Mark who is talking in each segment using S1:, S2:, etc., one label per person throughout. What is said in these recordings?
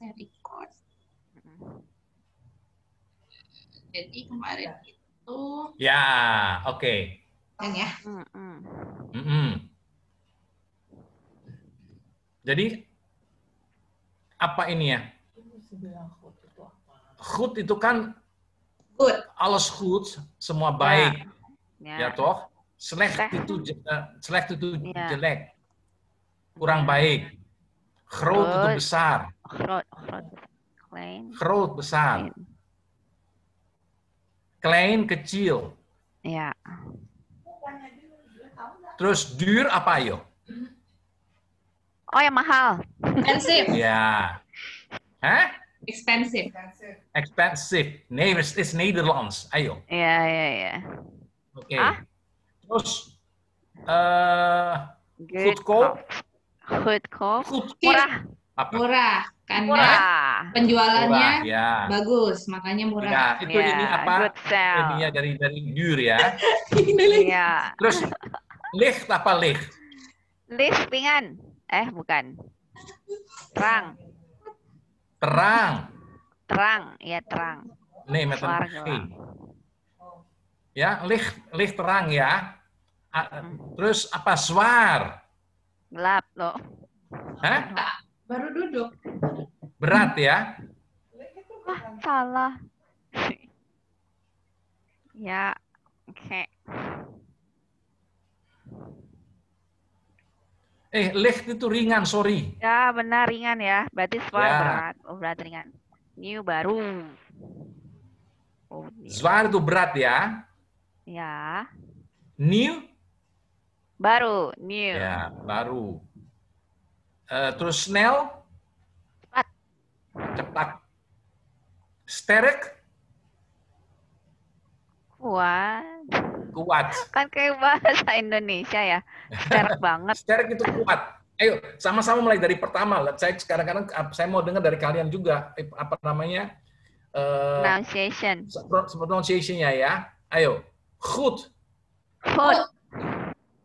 S1: saya record. Jadi kemarin itu.
S2: Ya, oke. Okay.
S1: Kan ya. Mm -mm.
S2: Mm -mm. Jadi apa ini ya? Khut itu kan Good. alles goed, semua ya. baik. Ya, ya. ya toh? Selek itu selek itu eh, ya. jelek. Kurang baik. Groot itu besar. Khrod, khrod, klein. Khrod besar. Klein kecil. Ya. Terus dur apa yo?
S1: Oh yang mahal. Expensive.
S2: ya. Hah?
S1: Expensive.
S2: Expensive. Nee, is it's Nederlands. Ayo.
S1: Ya ya ya. Oke. Okay. Ah? Terus eh uh, goedkoop. Goedkoop. Goedkoop. Murah apa? Murah karena kan? murah. penjualannya murah, ya. bagus, makanya murah. Ya, itu ya, ini apa? Ininya
S2: dari dari dur ya.
S1: ya.
S2: Terus lift apa lift?
S1: Lift ringan. Eh, bukan. Terang.
S2: Terang. Terang, ya terang. Nih, metode Ya, lift lift terang ya. Hmm. Terus apa suar?
S1: Gelap loh. Hah? baru duduk.
S2: Berat ya?
S1: Ah, salah. ya, oke. Okay.
S2: Eh, lift itu ringan, sorry.
S1: Ya, benar ringan ya. Berarti suara ya. berat. Oh, berat ringan. New baru. Oh,
S2: Suara itu berat ya.
S1: Ya. New? Baru, new.
S2: Ya, baru. Eh, terus snail, Cepat. Cepat.
S1: Sterek? Kuat. Kuat. Kan kayak bahasa Indonesia ya.
S2: Sterek banget. Sterek itu kuat. Ayo, sama-sama mulai dari pertama. Saya sekarang kadang ah, saya mau dengar dari kalian juga eh, apa namanya? Uh,
S1: pronunciation.
S2: Pronunciation-nya ya. Ayo. Goed. Goed.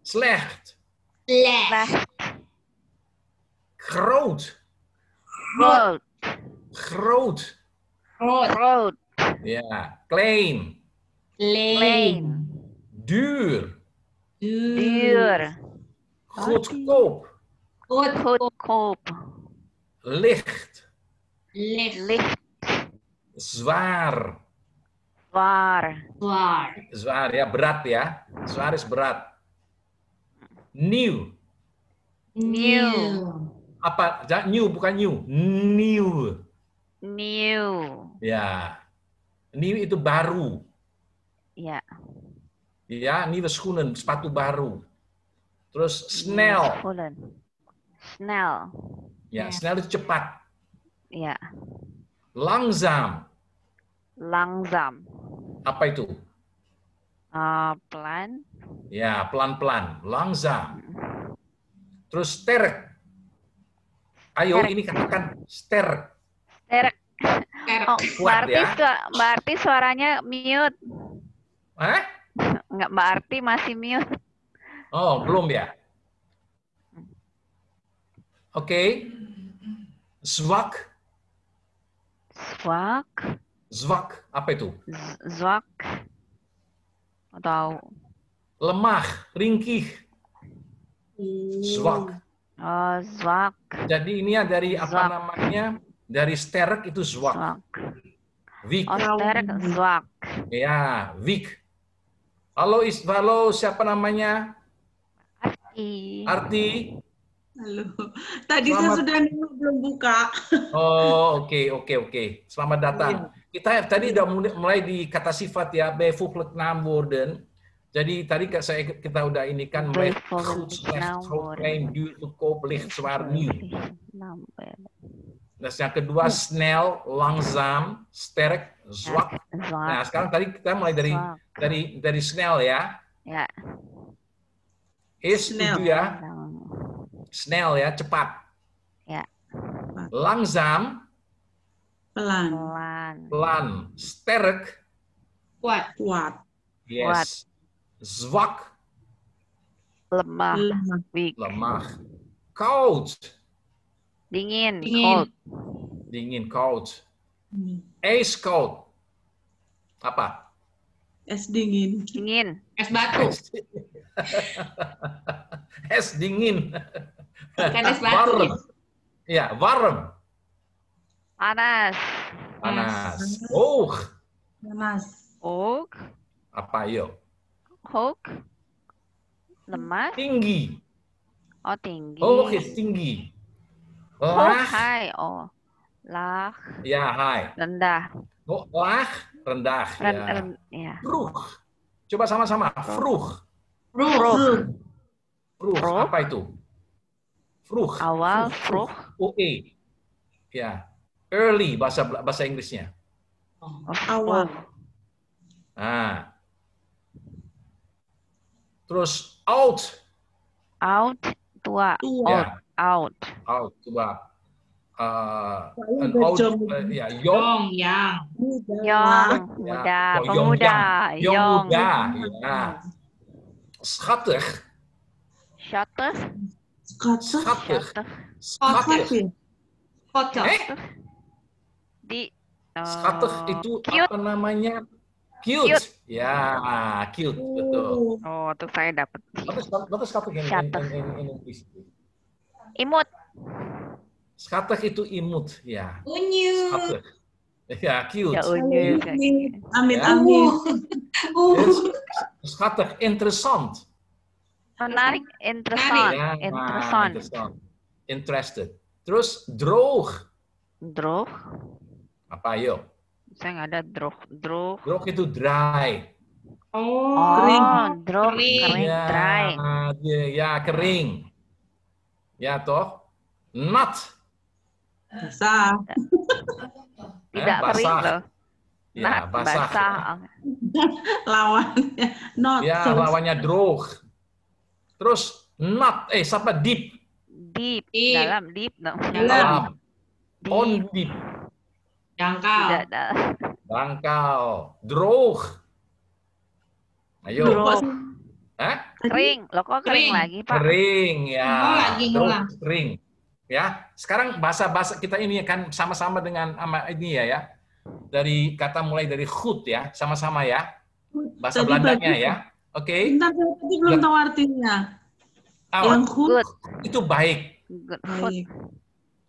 S2: Slecht. Slecht. Groot. Groot. Groot. Groot. Ja. Klein. Klein. Duur. Duur.
S1: Goedkoop. Goedkoop.
S2: Licht.
S1: Licht.
S2: Zwaar.
S1: Zwaar. Zwaar.
S2: Zwaar, ja, brat, ja. Zwaar is berat. Nieuw.
S1: Nieuw.
S2: apa new bukan new new
S1: new
S2: ya new itu baru ya ya new schoenen sepatu baru terus snel
S1: snell ya, yeah.
S2: snel itu cepat ya langsam
S1: langsam apa itu uh, pelan
S2: ya pelan pelan langsam terus sterk Ayo Terek. ini katakan ster
S1: Sterk. berarti Oh, Mbak Arti, ya. Mbak Arti suaranya mute. Hah? Enggak, Mbak Arti masih mute.
S2: Oh, belum ya? Oke. Okay. Zwak. Zwak. Zwak, apa itu? Zwak. Atau lemah, ringkih. Zwak. Oh, zwak. Jadi ini ya dari apa namanya? Dari sterek itu zwak. zwak. Vik. Oh, sterek zwak. Ya, vik. Halo, is, halo siapa namanya?
S1: Arti. Arti. Halo. Tadi Selamat. saya sudah nunggu belum buka.
S2: Oh, oke, okay, oke, okay, oke. Okay. Selamat datang. Iya. Kita tadi udah mulai di kata sifat ya, namburden. naamwoorden. Jadi tadi saya kita udah ini kan due to cope lichtwaar Nah, yang kedua hmm. snell, langsam, sterk, zwak. Nah, sekarang tadi kita mulai dari dari dari snell ya. Ya. Is itu ya. Snell ya, cepat. Ya. Langsam. pelan. Pelan. Pelan. kuat. Kuat. Yes. Kuat zwak, lemah, lemah, lemah, cold, dingin, dingin. cold, dingin, cold, es cold, apa?
S1: Es dingin, dingin, es batu,
S2: es dingin, bukan es batu, warm, ya warm, panas, panas,
S1: oh, panas, oh, apa yuk? Hulk lemah tinggi oh tinggi oh, oke okay. tinggi lah high oh, oh lah
S2: ya high
S1: rendah oh, lah
S2: rendah ya. Ren, ya. Ren, ya. Fruh. coba sama-sama fruh fruh fruh, fruh. fruh. apa itu fruh awal fruh, fruh. ue ya early bahasa bahasa Inggrisnya oh, awal ah Terus out. Out
S1: tua. tua.
S2: Out. Out. Out tua. Uh, an out, uh, ya, yong,
S1: yang, yong, muda, ya, ya, oh, pemuda, yong, muda,
S2: ya. Schattig.
S1: Schattig. Schattig. Schattig. Schattig.
S2: Eh? Di. Schattig eh, itu apa namanya? Cute. cute. Ya, cute, Ooh. betul. Oh, tuh saya dapat. Bagus, bagus kartu ini. katuk Imut. Skatek itu imut, ya.
S1: Unyu. Skatek.
S2: Ya, cute. Ya, unyu.
S1: Amin, amin. Uh.
S2: Skatek, interessant.
S1: Menarik, interessant. Ya, interessant. interessant.
S2: Interested. Terus, droog. Droog. Apa, yuk?
S1: Saya nggak ada drog. Drog.
S2: Drog itu dry.
S1: Oh, oh kering. Drog, kering. ya, dry.
S2: Ya, ya, kering. Ya, toh. Not.
S1: Basah.
S2: Tidak eh, basah. kering loh. Ya, Not basah. basah.
S1: lawannya not. Ya, so lawannya
S2: drog. Terus not, eh, siapa deep?
S1: Deep, deep. dalam deep. No. Dalam. dalam.
S2: Deep. On deep. Dangkal. Dangkal. Droog. Ayo. Droog. Hah?
S1: Kering. loko kok kering, kering lagi, Pak?
S2: Kering, ya. Lagi ngulang. Kering. Ya, sekarang bahasa-bahasa kita ini kan sama-sama dengan ama ini ya ya. Dari kata mulai dari khut ya, sama-sama ya.
S1: Bahasa Tadi Belandanya ya.
S2: Oke. Okay. Bentar, tadi belum tahu artinya. Oh, yang khut itu baik.
S1: Good. Baik.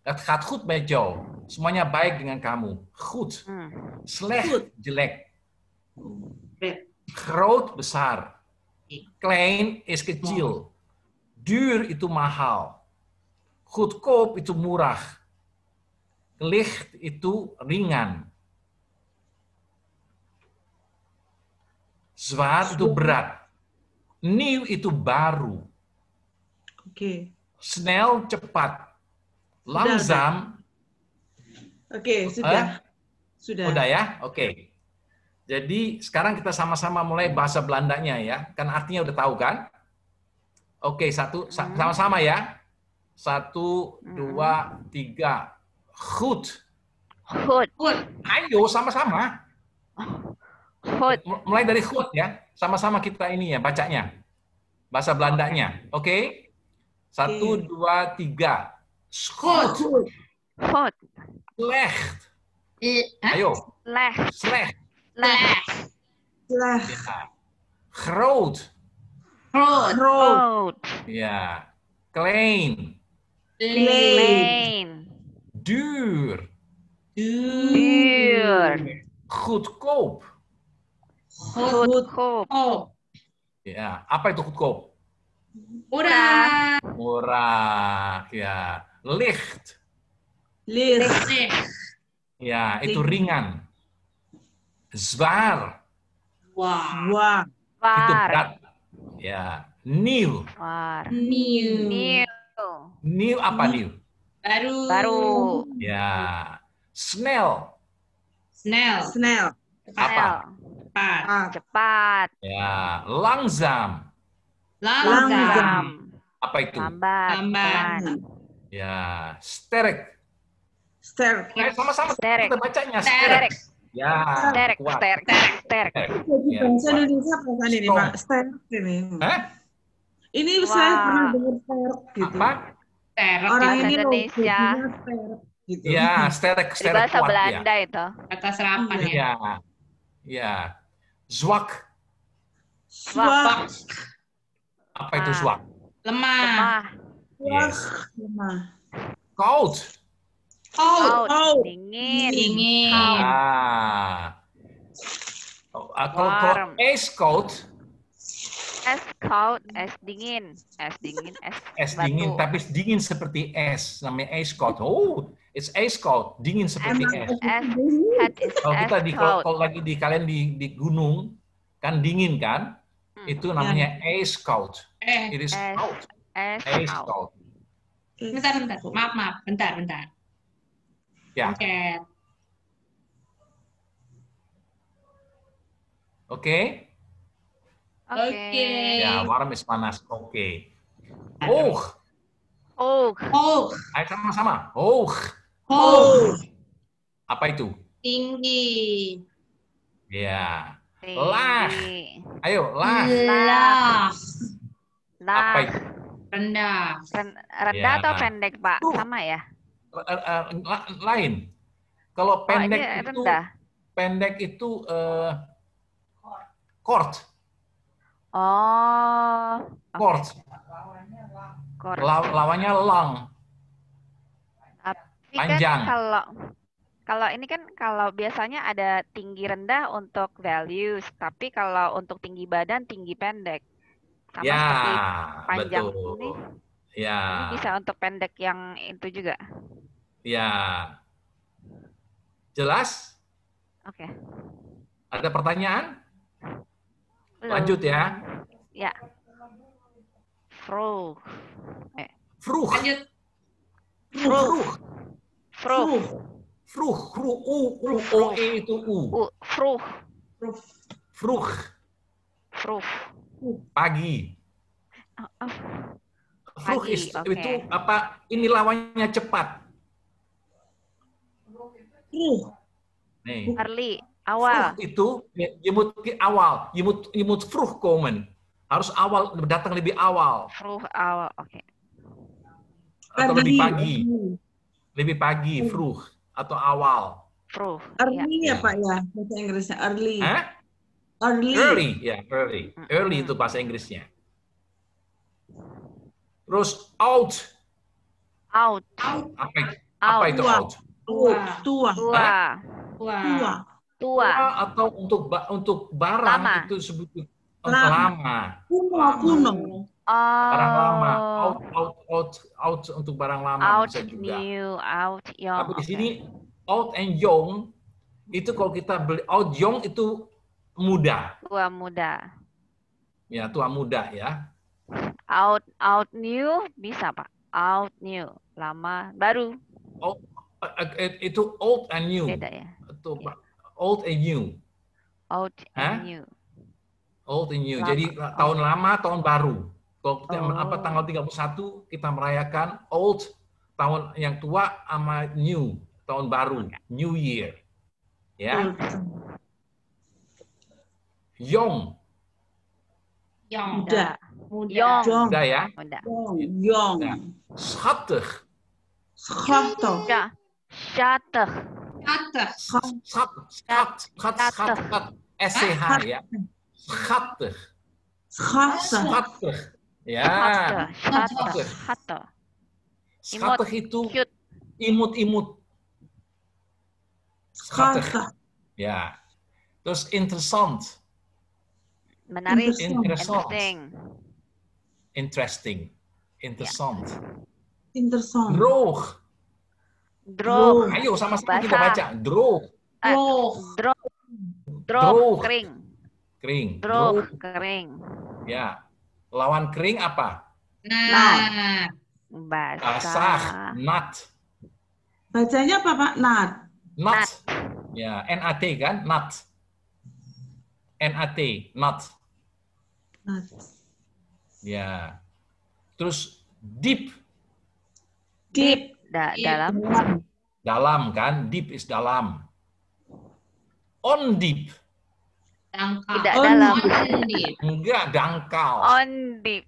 S2: Het gaat goed met jou. Semuanya baik dengan kamu. Goed. Slecht. Goed. Jelek. Groot besar. Iya. Klein is kecil. Hmm. Duur itu mahal. Goedkoop itu murah. Licht itu ringan. Zwaar itu berat. nieuw itu baru. Oke. Okay. Snel cepat
S1: Langsam.
S2: Oke, okay, sudah. Eh? Sudah. Sudah ya? Oke. Okay. Jadi sekarang kita sama-sama mulai bahasa Belandanya ya. Kan artinya udah tahu kan? Oke, okay, satu hmm. sama-sama ya. Satu, hmm. dua, tiga. Goed. Goed. Ayo sama-sama. Goed. Mulai dari goed ya. Sama-sama kita ini ya bacanya. Bahasa Belandanya. Oke? Okay? Satu, dua, tiga.
S1: Goed. Goed.
S2: Slecht. Ajo.
S1: Eh, Slecht. Slecht. Slecht.
S2: Slecht. Ja. Groot. Groot. Groot. Ja. Klein.
S1: Klein.
S2: Duur.
S1: Duur.
S2: Goedkoop.
S1: Goedkoop.
S2: ja, apa itu goedkoop?
S1: Murah.
S2: Murah, ya. Licht. Licht. Ya, itu ringan. Zwaar. Wow. Itu
S1: berat.
S2: Ya, new.
S1: War. New. New.
S2: New apa new?
S1: Baru. Baru.
S2: Ya. Snell. Snell. Snell. Apa? Cepat.
S1: Ah. Cepat.
S2: Ya, langsam.
S1: Langsam. Apa itu? Lambat. Lambat.
S2: Ya,
S1: sterek. Sterek. sama-sama sterek. kita bacanya sterek.
S2: Ya, sterek, sterek, sterek, sterek.
S1: Ya, bahasa Indonesia apa kan ini, Pak?
S2: Sterek ini. Hah?
S1: Ini wow. saya pernah dengar sterek gitu. Apa? Sterek. Orang ini Indonesia. Sterek.
S2: Gitu. Ya, sterek, sterek sterek. bahasa ya. Belanda
S1: ya. itu. Kata serapan ya. Ya.
S2: ya. Zwak. Zwak. Apa itu ah. zwak?
S1: Lemah. Lemah. Wah, yeah. Cold. Cold. Cold. Dingin. Dingin.
S2: Ah. Oh, Atau kalau cold, es cold.
S1: Es cold, es dingin, es dingin,
S2: es Es batu. dingin, tapi dingin seperti es, namanya es cold. Oh, it's ice cold, dingin seperti es.
S1: es. Kalau kita di kalau
S2: lagi di kalian di di gunung kan dingin kan? Hmm. Itu namanya yeah. ice cold. Eh, It is cold.
S1: Esau. Bentar, bentar. Maaf, maaf. Bentar, bentar. Ya. Oke. Okay. Oke. Okay. Oke. Okay. Ya, warm
S2: is panas. Oke. Okay.
S1: Oh. Oh. Oh.
S2: Ayo sama-sama. Oh. Oh. Apa itu?
S1: Tinggi.
S2: Ya.
S1: Yeah. Lah.
S2: Ayo, Lah. Lah. Apa itu?
S1: Rendah. Rendah ya. atau pendek, Pak? itu. Sama ya?
S2: Eh, eh, eh, lain. Kalau oh, pendek iya, itu rendah. pendek itu uh, court. Oh. Court.
S1: Okay. Law, lawannya long. Tapi
S2: kan Panjang. Kan kalau
S1: kalau ini kan kalau biasanya ada tinggi rendah untuk values, tapi kalau untuk tinggi badan tinggi pendek sama ya, seperti panjang betul. ini.
S2: Ya. Ini bisa
S1: untuk pendek yang itu juga.
S2: Ya. Jelas? Oke. Okay. Ada pertanyaan?
S1: Belum. Lanjut ya. Ya. Fruch. Eh. Fruch. Lanjut. Fruch. Fruch.
S2: Fruch. Fruch. U. U. O. E itu U. U. Fruch. Fruch. Fruch. Fruch. Pagi. Oh, oh. okay. itu apa? Ini lawannya cepat. Ruh. Nih. Early, awal. Fruh itu yimut awal, imut imut fruh komen. Harus awal datang lebih awal.
S1: Fruh awal,
S2: oke. Okay. Atau lebih pagi. Lebih pagi, fruh atau awal.
S1: Fruh. Ya. Early ya, ya Pak ya, bahasa Inggrisnya early. Hah?
S2: Early. Early, ya, yeah, early. Early itu bahasa Inggrisnya. Terus out. Out. out. Apa, apa out. itu out? Tua. Tua. Eh? Tua. Tua. Tua. Tua. atau untuk untuk barang lama. itu sebut lama. lama.
S1: Kuno, kuno. Oh. Barang lama,
S2: out, out, out, out untuk barang lama out bisa juga.
S1: New, out, young. Tapi di sini
S2: out and young itu kalau kita beli out young itu muda.
S1: Tua muda.
S2: Ya, tua muda ya.
S1: Out out new bisa, Pak. Out new, lama, baru.
S2: Oh, eh, eh, eh, itu old and new. Beda ya. Itu, ya. Old and new. Old and new. Old and new. Lama. Jadi old. tahun lama, tahun baru. Kalau apa oh. apa tanggal 31 kita merayakan old tahun yang tua sama new, tahun baru, new year. Ya. Jong.
S1: Jong. ja, Jong. ja.
S2: Jong. Schattig.
S1: Schattig. Ja. Schattig. Schattig. schattig, schattig, schattig, schat, schattig, SCH ja.
S2: Schattig. Schattig. Schattig. schattig, Schattig. Schattig. Schattig schattig, imut-imut. Schattig. Ja. Dat is interessant.
S1: menarik, interesting interesting,
S2: interesting, interessant, yeah.
S1: interessant, droog, droog. Ayo sama-sama kita baca eh, droog, droog, droog, droog, kering,
S2: kering, droog, kering. Ya, lawan kering apa?
S1: Nah. Basah. Basah. Nat. Bacanya apa Pak?
S2: Nat. Nat. Ya, N-A-T kan? Nat. N-A-T. Nat. Ya. Terus deep.
S1: Deep. Da dalam.
S2: Dalam kan? Deep is dalam. On deep.
S1: Dangkal. Tidak on dalam. On deep.
S2: Enggak, dangkal. On deep.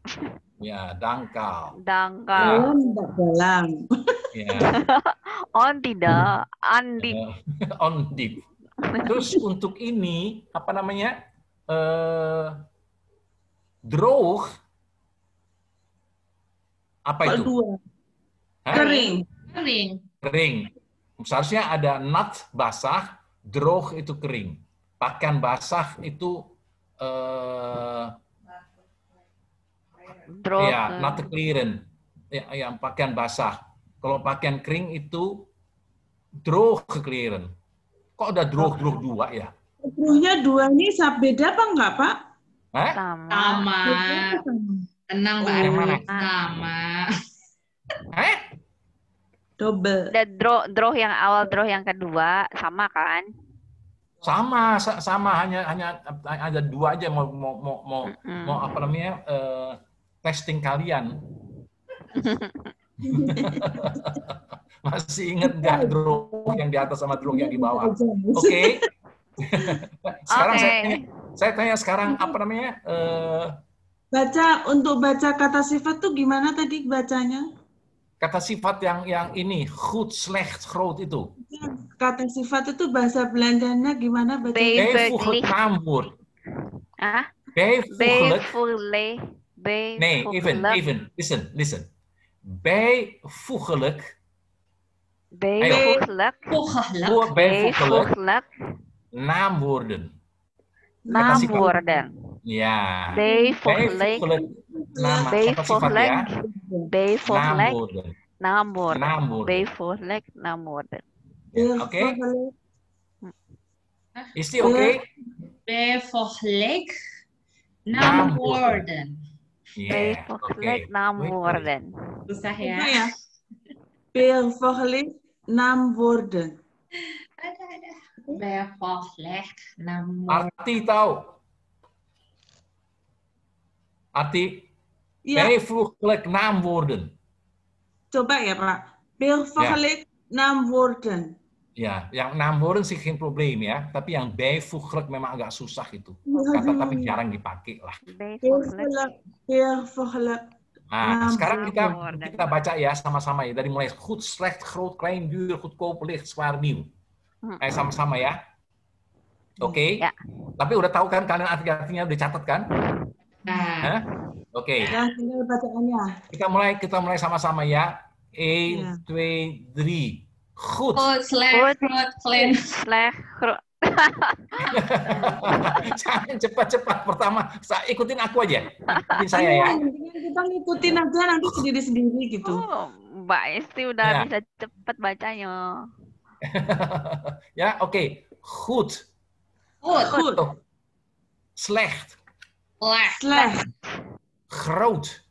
S2: Ya, dangkal.
S1: Dangkal. On dalam. Ya. on tidak. Ya. On deep.
S2: Ya. on deep. Terus untuk ini, apa namanya? Uh, droog apa itu? Dua. Kering. Kering. Kering. Seharusnya ada nat basah, droog itu kering. Pakaian basah itu uh, Ya, nat clearen. Ya, ya, pakaian basah. Kalau pakaian kering itu droog clearen. Kok ada droog droog dua ya?
S1: Droognya dua ini beda apa enggak, Pak?
S2: Hah? Sama. Sama.
S1: Tenang, Mbak Arif. Sama. Sama. Hah? Double. The draw, draw yang awal, draw yang kedua, sama kan?
S2: Sama, sama hanya hanya ada dua aja mau mau mau mau, mm -hmm. mau apa namanya uh, testing kalian. Masih inget nggak draw yang di atas sama draw yang di bawah? Iya, iya, iya. Oke. Okay? sekarang okay. saya, tanya, saya tanya sekarang apa namanya? Uh, baca untuk baca kata sifat tuh gimana tadi bacanya? Kata sifat yang yang ini goed, slecht, groot itu.
S1: Kata sifat itu bahasa Belandanya gimana baca? Bijvoeglijk
S2: naamwoord. Ah? Bijvoeglijk.
S1: Nee, even, even.
S2: Listen, listen. Bijvoeglijk. Bijvoeglijk.
S1: Bijvoeglijk.
S2: naamwoorden.
S1: Naamwoorden.
S2: Ja. Bijvoorbeeld. Bijvoeglijk.
S1: Bijvoeglijk. Naamwoorden. Bijvoeglijk nou naamwoorden. Oké? Okay? Is die oké? Bijvoorbeeld Bijvoeglijk naamwoorden.
S2: Bijvoorbeeld naamwoorden.
S1: Dat zeg je. Bijvoeglijk naamwoorden. Berfoleh namun. Arti tahu. Arti ja.
S2: bijvoeglijk naamwoorden.
S1: Coba ya Pak. Bijvoeglijk ja. naamwoorden.
S2: Ya, yang naamwoorden sih geen problem ya, tapi yang bijvoeglijk memang agak susah itu. Iya. Kata tapi jarang dipakai lah.
S1: Bijvoeglijk. Bijvoeglijk.
S2: Nah, sekarang kita kita baca ya sama-sama ya dari mulai goed, slecht, groot, klein, duur, goedkoop, licht, zwaar, nieuw. Eh sama-sama ya. Hmm, Oke. Okay. Ya. Tapi udah tahu kan kalian arti-artinya udah catat kan? Nah. Oke. Okay. Nah, bacaannya. Kita mulai kita mulai sama-sama ya. 1 two, ya. three, Goed. Goed, slash,
S1: goed, slash, slash,
S2: Jangan cepat-cepat pertama. Saya ikutin aku aja. Ikutin saya ya.
S1: Kita ngikutin aja nanti sendiri-sendiri gitu. Oh, Mbak Esti udah ya. bisa cepat bacanya.
S2: ja, oké. Goed. Goed. Goed. Slecht. Slecht. Groot.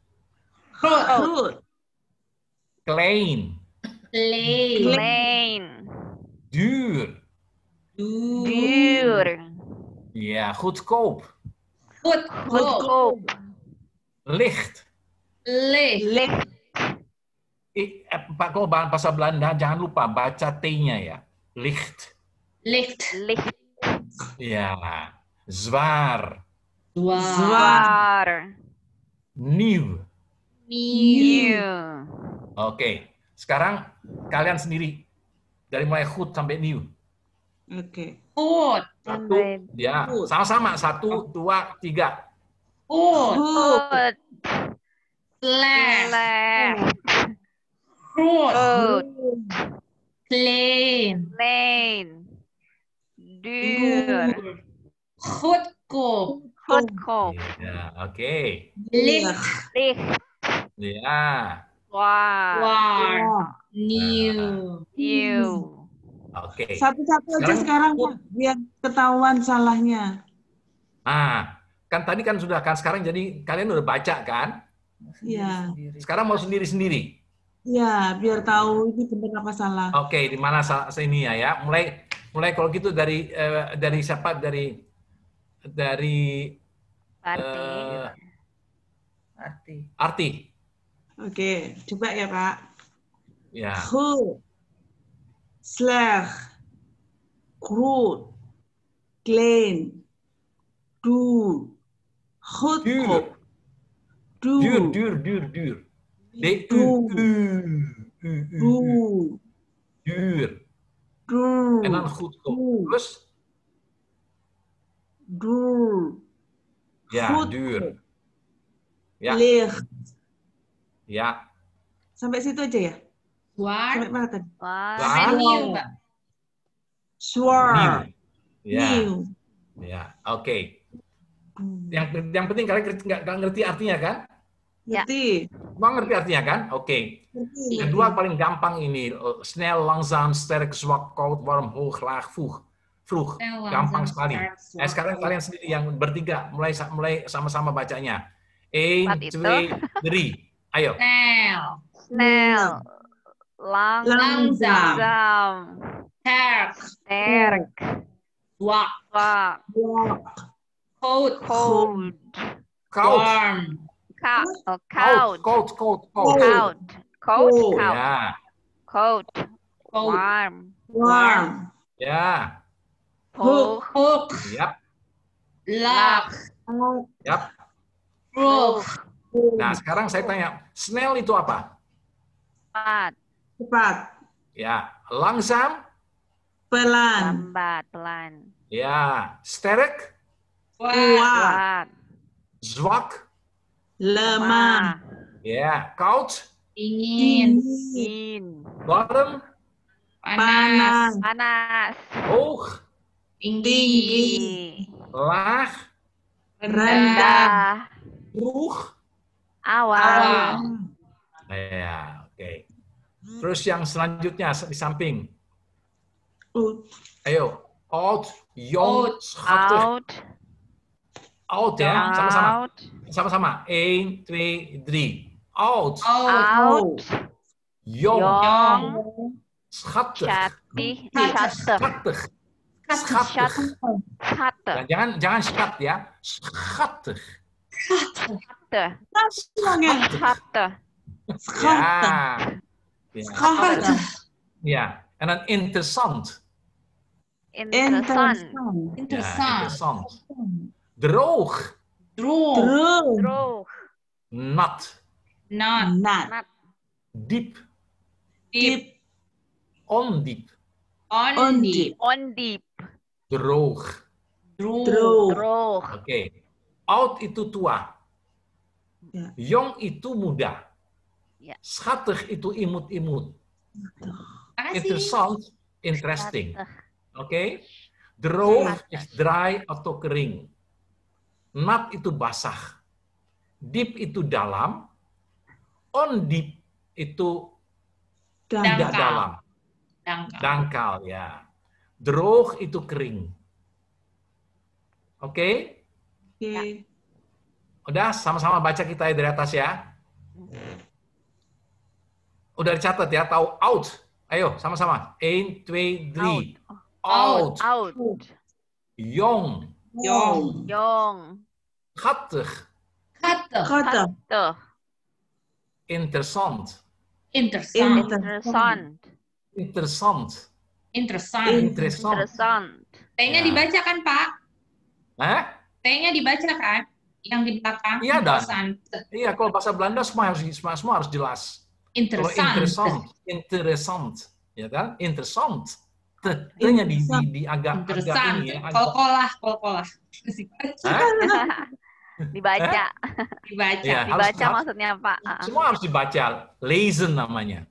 S2: goed oh. Klein.
S1: Klein.
S2: Duur.
S1: Duur.
S2: Ja, goedkoop. Goedkoop. goedkoop. Licht. Licht. Eh, eh, Pak bahan bahasa Belanda, jangan lupa baca T-nya ya. Licht.
S1: Licht. Licht.
S2: Ya. Zwar Zwar New.
S1: New. Nieuw.
S2: Oke. Okay. Sekarang kalian sendiri. Dari mulai hut sampai new. Oke. Okay.
S1: Hut. Satu.
S2: Ya. Sama-sama. Satu, dua, tiga.
S1: Hut. Hut. Left. Fruit. plane, Plain. Plain. Dur. Hot cup.
S2: Yeah. Okay.
S1: Lift. Lift.
S2: Yeah.
S1: Wow. Wow. New. New. Oke. Okay. Satu-satu aja sekarang Pak, biar ketahuan salahnya.
S2: Ah, kan tadi kan sudah kan sekarang jadi kalian udah baca kan? Iya. Sekarang mau sendiri-sendiri.
S1: Ya, biar tahu ini benar apa salah.
S2: Oke, okay, di mana salah ini ya ya. Mulai mulai kalau gitu dari uh, dari siapa dari dari Arti. Uh, Arti. Oke,
S1: okay, coba ya Pak. Ya. Hu. Slag. Groot. Klein. Du. Goedkoop. Dur, Dur
S2: dur dur dur. D U
S1: U U duur. Duur. En dan goedkoop. Plus duur.
S2: Ja, Goed. duur. Ya. Licht. ja ya. ya.
S1: Sampai situ aja ya? War. Sampai mana tadi? War. War.
S2: War. Ya. New. Ya, oke. Okay. Yang yang penting kalian nggak ngerti artinya kan? Ya. Ngerti? Ya. Bang ngerti artinya kan? Oke. Okay. Kedua paling gampang ini, snail, eh, snel, langzaam, sterk, zwak, koud, warm, hoog, laag, vroeg. Vroeg. Gampang sekali. nah, sekarang kalian sendiri yang bertiga mulai mulai sama-sama bacanya. A, twee, drie. Ayo.
S1: Snel. Snel. langsam, langzaam. Sterk. Sterk. Zwak. Zwak. Cold. Koud. Koud. Warm. Count. Count. Coat. Coat. Coat. Coat. Coat. Coat. Yeah. Coat. Warm. Warm.
S2: Yeah. Hook. Hook. Yep. Lock. Yep. Roof. Nah, sekarang saya tanya, snail itu apa? Cepat. Cepat. Ya, langsam.
S1: Pelan. Lambat, pelan.
S2: Ya,
S1: sterek. Kuat.
S2: Zwak.
S1: Lemah.
S2: Yeah. Couch.
S1: Dingin. Dingin. Bottom. Panas. Panas. Oh. Tinggi. Tinggi. Lah. Rendah. Ruh. Awal.
S2: Ya, yeah, oke. Okay. Terus yang selanjutnya di samping. Ayo. Out. Yong. Out. out. Out ya. Sama-sama. Sama-sama. twee, drie. Out. Out. Jong. Jong.
S1: Schattig. Schattig. Schattig. Schattig.
S2: Schattig. jangan jangan skat ya. Schattig.
S1: Schattig. Schattig. Schattig.
S2: Ja. Schattig. Ja. En dan interessant.
S1: Interessant. interessant.
S2: Droog.
S1: Droog. Droog.
S2: Nat.
S1: Nat. Nat.
S2: Diep. Diep. Ondiep.
S1: Ondiep. Ondiep.
S2: Droog. Droog. Droog. oké Okay. Oud itu tua. Ya. Young itu muda. Ya. Schattig itu imut-imut. Interessant, interesting. Oké? Droog is draai atau kering. Not itu basah. Deep itu dalam. On deep itu dangkal. tidak dalam. Dangkal. Dangkal ya. Droh itu kering. Oke? Okay? Oke. Okay. Ya. Udah sama-sama baca kita ya dari atas ya. Udah dicatat ya, tahu out. Ayo sama-sama. 1 2 3. Out.
S1: Out. out. out.
S2: Yong. Jong.
S1: Jong.
S2: Kattig. Kattig. Interessant.
S1: Interessant. Interessant.
S2: Interessant.
S1: Interessant. Interessant. T-nya ya. dibaca kan, Pak? Eh? T-nya dibaca kan? Yang di belakang. Iya, dan.
S2: Iya, kalau bahasa Belanda semua harus semua, semua harus jelas.
S1: Interessant. Kalau interessant,
S2: interessant, ya kan? Interessant. Ternyata nah, di, di, di agak agak ini ya. Agak...
S1: Kolkolah, kolkolah. dibaca. Dibaca. Ya, dibaca harus, maksudnya Pak. Semua
S2: harus dibaca. Lesen namanya.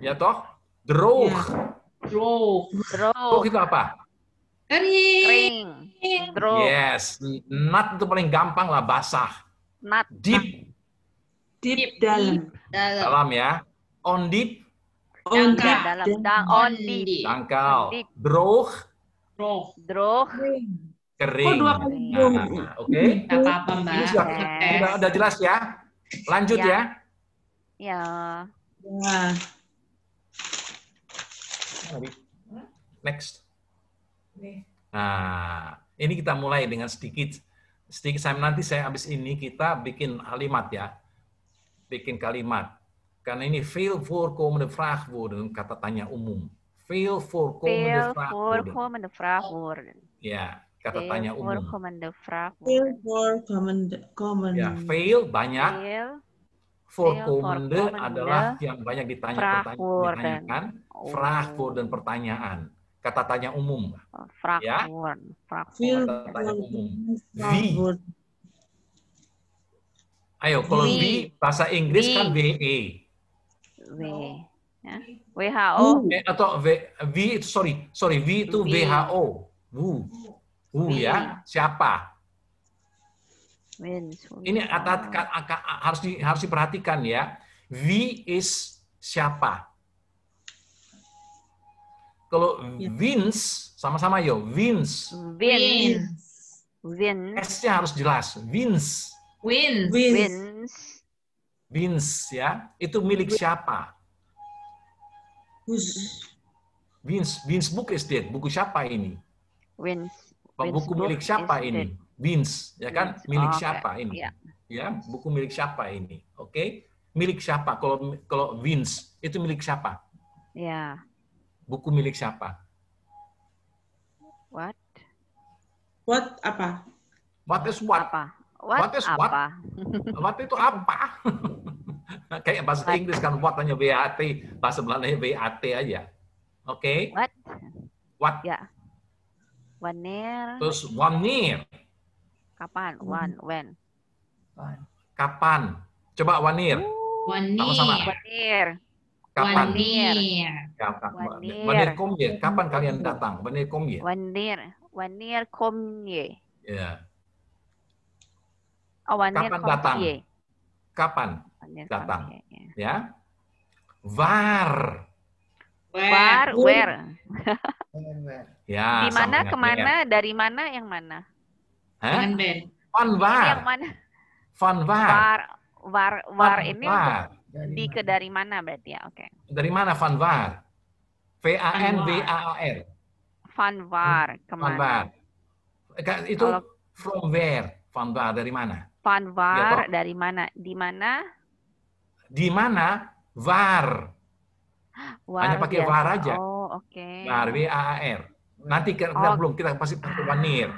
S2: Ya toh? Iya. Droog. Droog. Droog itu apa?
S1: Kering.
S2: Yes. Nat itu paling gampang lah basah. Nat. Deep.
S1: Deep, deep dalam. Dalam
S2: ya. On deep
S1: Ondip. Oh, iya. Dalam dang. Ondip. Oh, Dangkal. Droog. Droog. Droog.
S2: Kering. Oh, dua kali. Nah, nah, nah. Oke. Udah sudah, jelas ya? Lanjut ya. Ya. Ya. ya. Next. Nah, ini kita mulai dengan sedikit sedikit saya nanti saya habis ini kita bikin kalimat ya. Bikin kalimat. Karena ini veel voorkomende vraagwoorden, kata tanya umum. Veel voorkomende veel vraagwoorden.
S1: voorkomende vraagwoorden.
S2: Ya, kata veel tanya umum.
S1: Voorkomende Veel voorkomende. vraagwoorden. Ya,
S2: veel banyak. Veel voorkomende adalah yang banyak ditanya vraagwoorden. ditanyakan. Oh. pertanyaan. Kata tanya umum. Oh, vraagwoorden.
S1: Ya? Vraagwoorden. Kata tanya umum. Vraagwoorden.
S2: Ayo, kalau wie, bahasa Inggris wie. kan BE.
S1: W. Ya. WHO.
S2: Eh, atau v, v itu sorry, sorry V itu v. WHO. Wu. Wu ya. Siapa? Win. Ini atas, harus di, harus diperhatikan ya. V is siapa? Kalau Vince sama-sama yo, Vince. Vince. Vince. S-nya harus jelas. Vince. Wins, wins.
S1: Vince.
S2: Beans ya, itu milik iya. siapa? Beans, Beans book is dead. Buku siapa ini? Vince Buku milik siapa ini? Beans, ya kan? Milik oh, siapa ini? Iya. Ya, buku milik siapa ini? Oke, milik siapa? Kalau kalau Beans itu milik siapa? Ya. Buku milik siapa?
S1: What? What
S2: apa? What is what? Apa? What, what is apa? what? What itu apa? Kayak bahasa what? Inggris kan what hanya WAT, bahasa Belanda WAT aja. Oke. Okay? What? What? Ya. Yeah.
S1: Wanneer.
S2: Terus wanneer.
S1: Kapan? One, when.
S2: Kapan? Coba wanneer.
S1: Oh. Wanneer. Sama-sama. Wanneer.
S2: Kapan? Wanir. Wanneer. Wanneer kom Kapan kalian datang? Wanir kom Wanir.
S1: Wanir Wanneer Ya. Yeah kapan datang? Iya.
S2: Kapan datang? Iya, iya. Ya. Var.
S1: Var, where?
S2: ya, di mana, kemana,
S1: ya. dari mana, yang mana?
S2: Hah? Van Var. Yang mana? Van Var. Var,
S1: Var, Var ini var. di ke dari mana berarti ya, oke. Okay.
S2: Dari mana Van Var? V-A-N-V-A-R.
S1: Van Var, kemana? Van Var. Itu Kalau...
S2: from where? Van Var, dari mana?
S1: van var ya, dari mana? Di mana?
S2: Di mana? Var.
S1: War Hanya pakai biasa. var aja. Oh, oke. Okay. Var, W A
S2: A R. Nanti kita, oh. belum, kita masih pakai ah. vanir.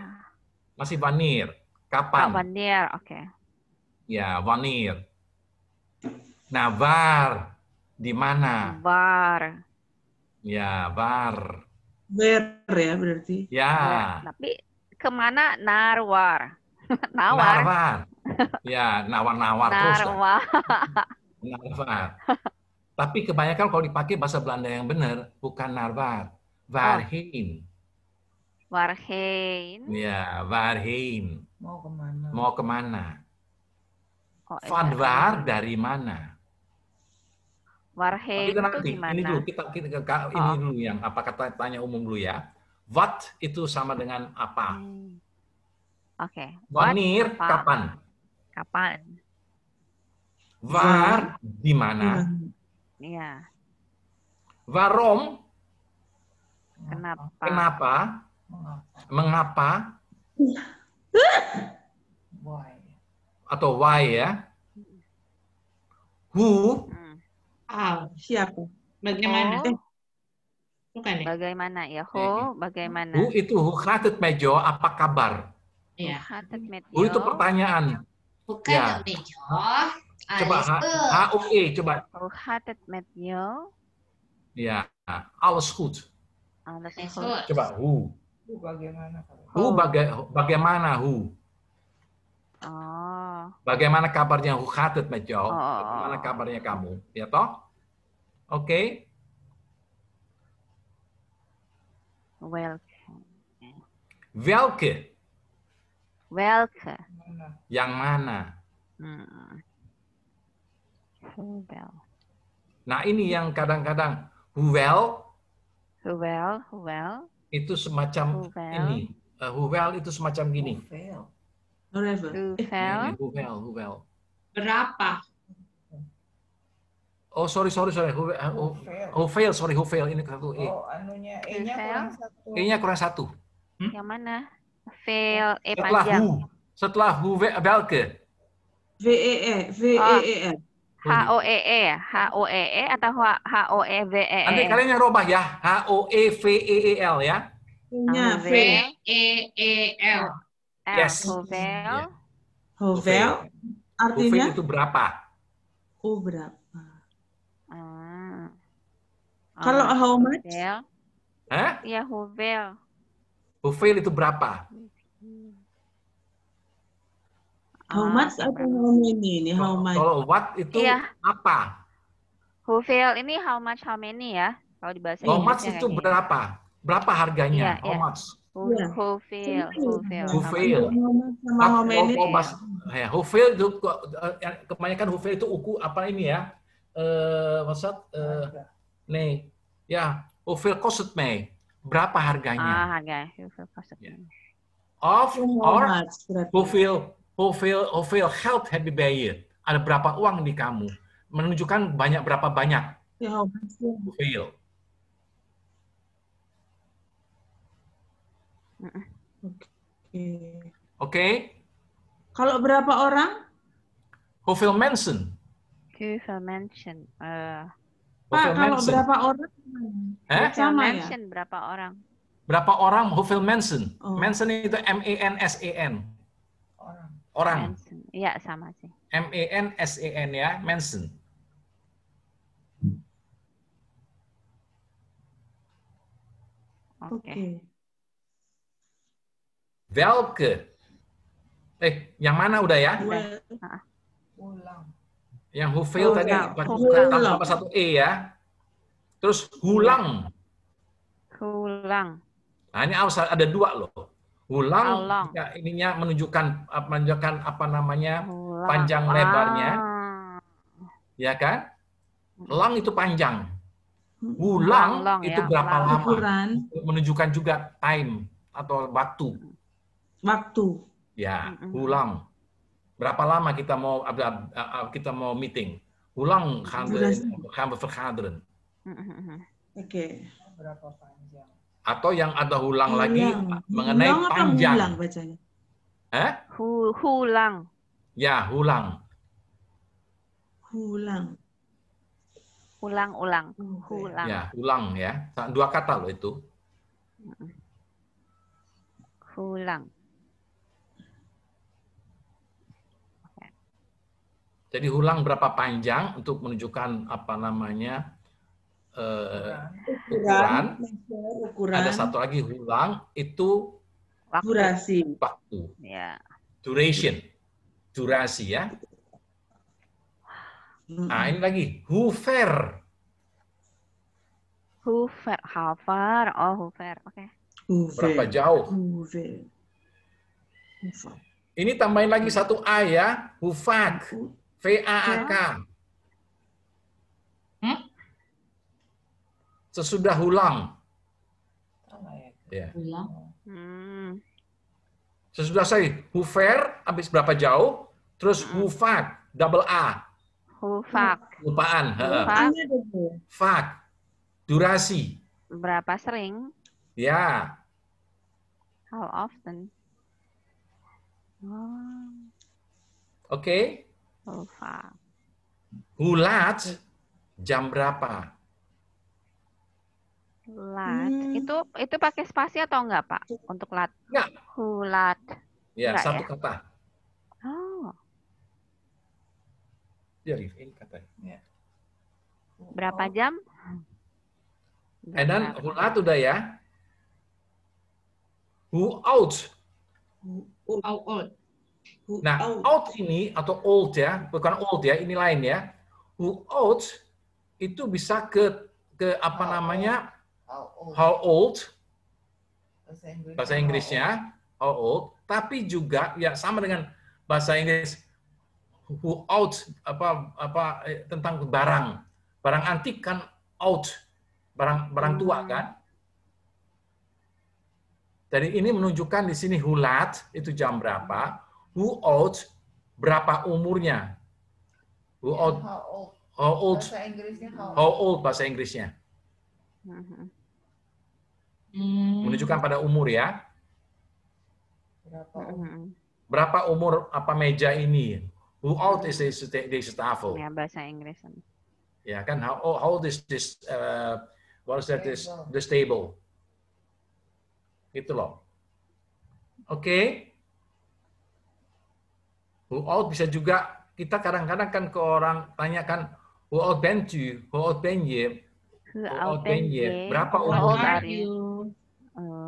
S2: Masih vanir. Kapan? Oh,
S1: vanir, oke. Okay.
S2: Ya, vanir. Nah, var di mana?
S1: Var.
S2: Ya, var. Ber ya berarti. Ya.
S1: Tapi kemana narwar? nawar. Narwar.
S2: Ya, nawar-nawar terus. Narwa. Narwar. Tapi kebanyakan kalau dipakai bahasa Belanda yang benar, bukan narwar. Warhein.
S1: Oh. Warhein.
S2: Ya, waarheen.
S1: Mau kemana?
S2: Mau kemana?
S1: Oh, Van
S2: dari mana?
S1: Warheen itu gimana? Ini dulu,
S2: kita, kita, kita oh. ini dulu yang apa kata tanya umum dulu ya. What itu sama dengan apa?
S1: Hmm. Oke. Okay. Wanir kapan? Kapan?
S2: Var di mana? Iya. iya. Warum? Kenapa? Kenapa? Mengapa? Why? Atau why ya? Who? Hmm.
S1: How? Ah, siapa? Bagaimana? Oh. Bukan ya? Bagaimana ya? Who? Iya, iya. bagaimana? Who itu
S2: who khatet mejo, apa kabar? Iya. Who itu pertanyaan bukan ya.
S1: Ah, coba ha, ha um e coba. Hatet oh, medyo.
S2: Ya, alles goed. Coba hu.
S1: Hu bagaimana?
S2: Hu bagaimana hu?
S1: Oh.
S2: Bagaimana kabarnya hu hatet Oh. Bagaimana kabarnya kamu? Ya toh? Oke. Okay. Welke. Welke.
S1: Welke. Benar.
S2: Yang mana? Hmm. Who well? Nah ini yang kadang-kadang who well?
S1: Who well Who well?
S2: Itu semacam who well. ini. Uh, who well itu semacam gini. Who well?
S1: Whatever. Who well.
S2: Who well, Who well. Berapa? Oh sorry sorry sorry who, uh, who, fail. who fail sorry who fail ini satu e. Oh
S1: anunya e-nya kurang satu. E-nya kurang satu. Hmm? Yang mana? Fail e panjang
S2: setelah Huwe belke V E E V e, e E H O
S1: E E, H O E E atau H O E V E E. Nanti kalian yang robah
S2: ya, H O E V E E L ya.
S1: Punya V e, e E L. Yes. Hovel. Iya.
S2: Hovel. Artinya? itu berapa?
S1: Oh berapa? Ah. Kalau ah, how much?
S2: Ya
S1: hovel.
S2: Hovel itu berapa? How ah, much atau how many ini? How much? Kalau what itu iya. apa?
S1: Who feel ini how much how many ya? Kalau di bahasa How much itu kayaknya.
S2: berapa? Berapa harganya? Yeah, how yeah. much?
S1: Who, yeah. who feel? Who feel? Who feel?
S2: Sama how many? oh, much? Oh, ya, who feel itu eh, eh, kebanyakan who feel itu uku apa ini ya? Eh, uh, maksud uh, nih ya yeah. who feel cost me? Berapa harganya? Ah,
S1: harga. Who feel cost ya. me? Yeah.
S2: Of or who feel hoeveel, hoeveel geld heb je bij je? Ada berapa uang di kamu? Menunjukkan banyak berapa banyak.
S1: Ja, ya, hoeveel. Oke. Okay. Kalau berapa orang?
S2: Hoeveel mensen?
S1: Hoeveel mensen? Uh,
S2: Pak, kalau mensen? berapa
S1: orang? Eh? Sama ya? mensen, ya? berapa orang?
S2: Berapa orang hoeveel mensen? Oh. Mensen itu M-E-N-S-E-N. a -N. -S a n e n Orang.
S1: Iya, sama sih.
S2: M E N S E N ya, Manson. Oke. Okay. Welke. Eh, yang mana udah ya? Yang who fail tadi tambah satu e ya. Terus hulang.
S1: Hulang.
S2: Nah, ini ada dua loh. Hulang ya, ininya menunjukkan menunjukkan apa namanya Hulang. panjang lebarnya. Ya kan? Lang itu panjang. Hulang itu ya. berapa lama? Ukuran. Menunjukkan juga time atau waktu. Waktu. Ya, ulang Berapa lama kita mau kita mau meeting? Hulang gaan we, Oke atau yang ada hulang, hulang. lagi mengenai hulang panjang. Hulang bacanya. Eh?
S1: Hu, hulang.
S2: Ya, hulang.
S1: Hulang. ulang ulang. Oh, ya. Hulang. Ya,
S2: hulang ya. Dua kata loh itu. Hulang. Jadi hulang berapa panjang untuk menunjukkan apa namanya uh, ukuran, ukuran, ada satu lagi ulang itu waktu. durasi, waktu, ya. duration, durasi ya. Nah ini lagi hover,
S1: hover, hover, oh hover, oke. Okay.
S2: Berapa jauh? Ini tambahin lagi satu A ya. Hufak. V-A-A-K. sesudah hulang. Oh, ya. Iya. Oh.
S1: Hmm.
S2: Sesudah saya hufer habis berapa jauh, terus hmm. hufak double A.
S1: Hufak.
S2: Lupaan. Hufak. Fak. Durasi.
S1: Berapa sering?
S2: Ya.
S1: How often? Oke. Okay.
S2: Hulat jam berapa? Lat. Hmm.
S1: Itu itu pakai spasi atau enggak, Pak? Untuk lat. Enggak. Hulat. Ya, enggak satu ya? kata. Oh.
S2: Ya, ini katanya. Ya.
S1: Berapa oh. jam?
S2: Enan eh, dan hulat udah ya. Who out? Who out? Who nah, out. out ini atau old ya, bukan old ya, ini lain ya. Who out itu bisa ke ke apa namanya How old? Bahasa, Inggrisnya how old. Tapi juga ya sama dengan bahasa Inggris who out apa apa eh, tentang barang barang antik kan out barang barang tua hmm. kan. Jadi ini menunjukkan di sini hulat itu jam berapa, who out berapa umurnya, who out, how old, how old, bahasa
S1: Inggrisnya how old, how
S2: old bahasa Inggrisnya.
S1: Hmm, hmm. Hmm. Menunjukkan
S2: pada umur ya. Berapa umur? Berapa umur apa meja ini? Who old is this, this Ya,
S1: bahasa Inggris.
S2: Ya kan, how, how old is this, uh, what is that, this, this table? Itu loh. Oke. Okay. Who old bisa juga, kita kadang-kadang kan ke orang tanyakan, who old bent you? Who old bent you?
S1: Who old bent you? Berapa umur?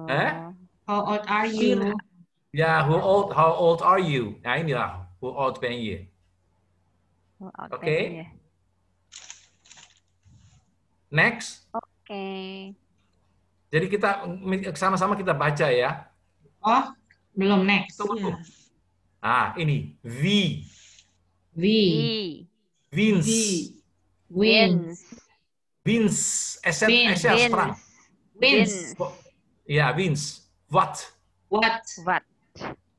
S1: Eh? How old are you?
S2: Ya, yeah, who old, how old are you? Nah inilah, who old ben kan ye.
S1: Oke. Kan okay. Next. Oke. Okay.
S2: Jadi kita sama-sama kita baca ya. Oh, belum next. Tunggu. Yeah. Ah, ini V. V. Vince. Vince. Vince. Vince. Vince. Vince. Vince.
S1: Vince.
S2: Ya Vince. What?
S1: What? What?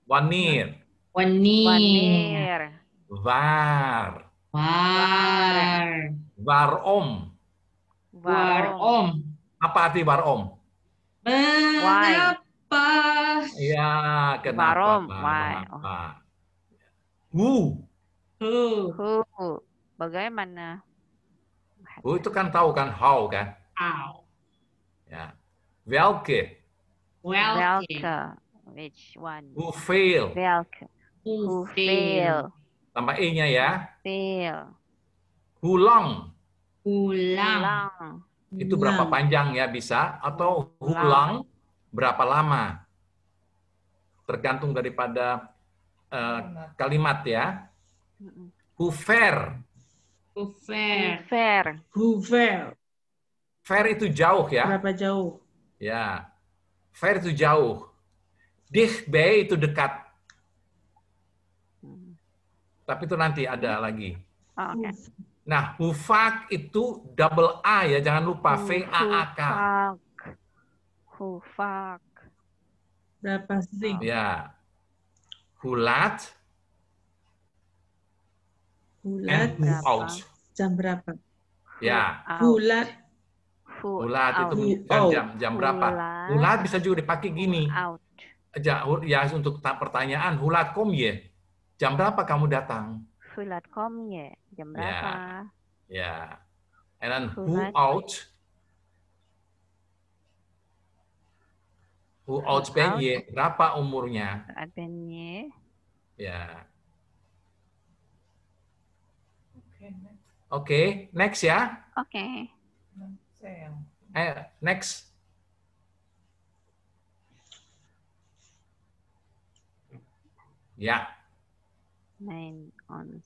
S2: Wanir.
S1: Wanir. Wanir.
S2: Var. Var. Var Om? Apa arti om?
S1: Mengapa?
S2: Ya, kenapa? Varom. Kenapa? Who?
S1: Who? Who? Bagaimana?
S2: Who itu kan tahu kan how kan? How. Ya. Welke?
S1: Welke. Which one?
S2: Who fail.
S1: Welke. Who, Who fail. fail.
S2: Tambah E-nya ya.
S1: Fail.
S2: Who long. Who
S1: long? Itu berapa
S2: panjang ya bisa? Atau who long? berapa lama? Tergantung daripada uh, kalimat ya. Who fair.
S1: Who fair. Who fair. Who fair.
S2: Fair itu jauh ya.
S1: Berapa jauh.
S2: Ya. Fair itu jauh. Bay itu dekat. Tapi itu nanti ada lagi. Oh, nah, hufak itu double A ya, jangan lupa V A A K.
S1: Hufak. Berapa sih?
S2: Ya. Hulat.
S1: Hulat. Jam berapa?
S2: Ya. Hulat Ulat itu menunjukkan jam jam berapa. Ulat, ulat bisa juga dipakai gini. Out. ya untuk pertanyaan hulat ye. Jam berapa kamu datang?
S1: Hulat ye. Jam ya. berapa? Ya.
S2: ya. And then who out? Who out ye? Berapa umurnya?
S1: ben ye.
S2: Ya. Oke, okay, next ya.
S1: Oke. Okay. Sayang.
S2: Ayo, eh, next. Ya.
S1: main on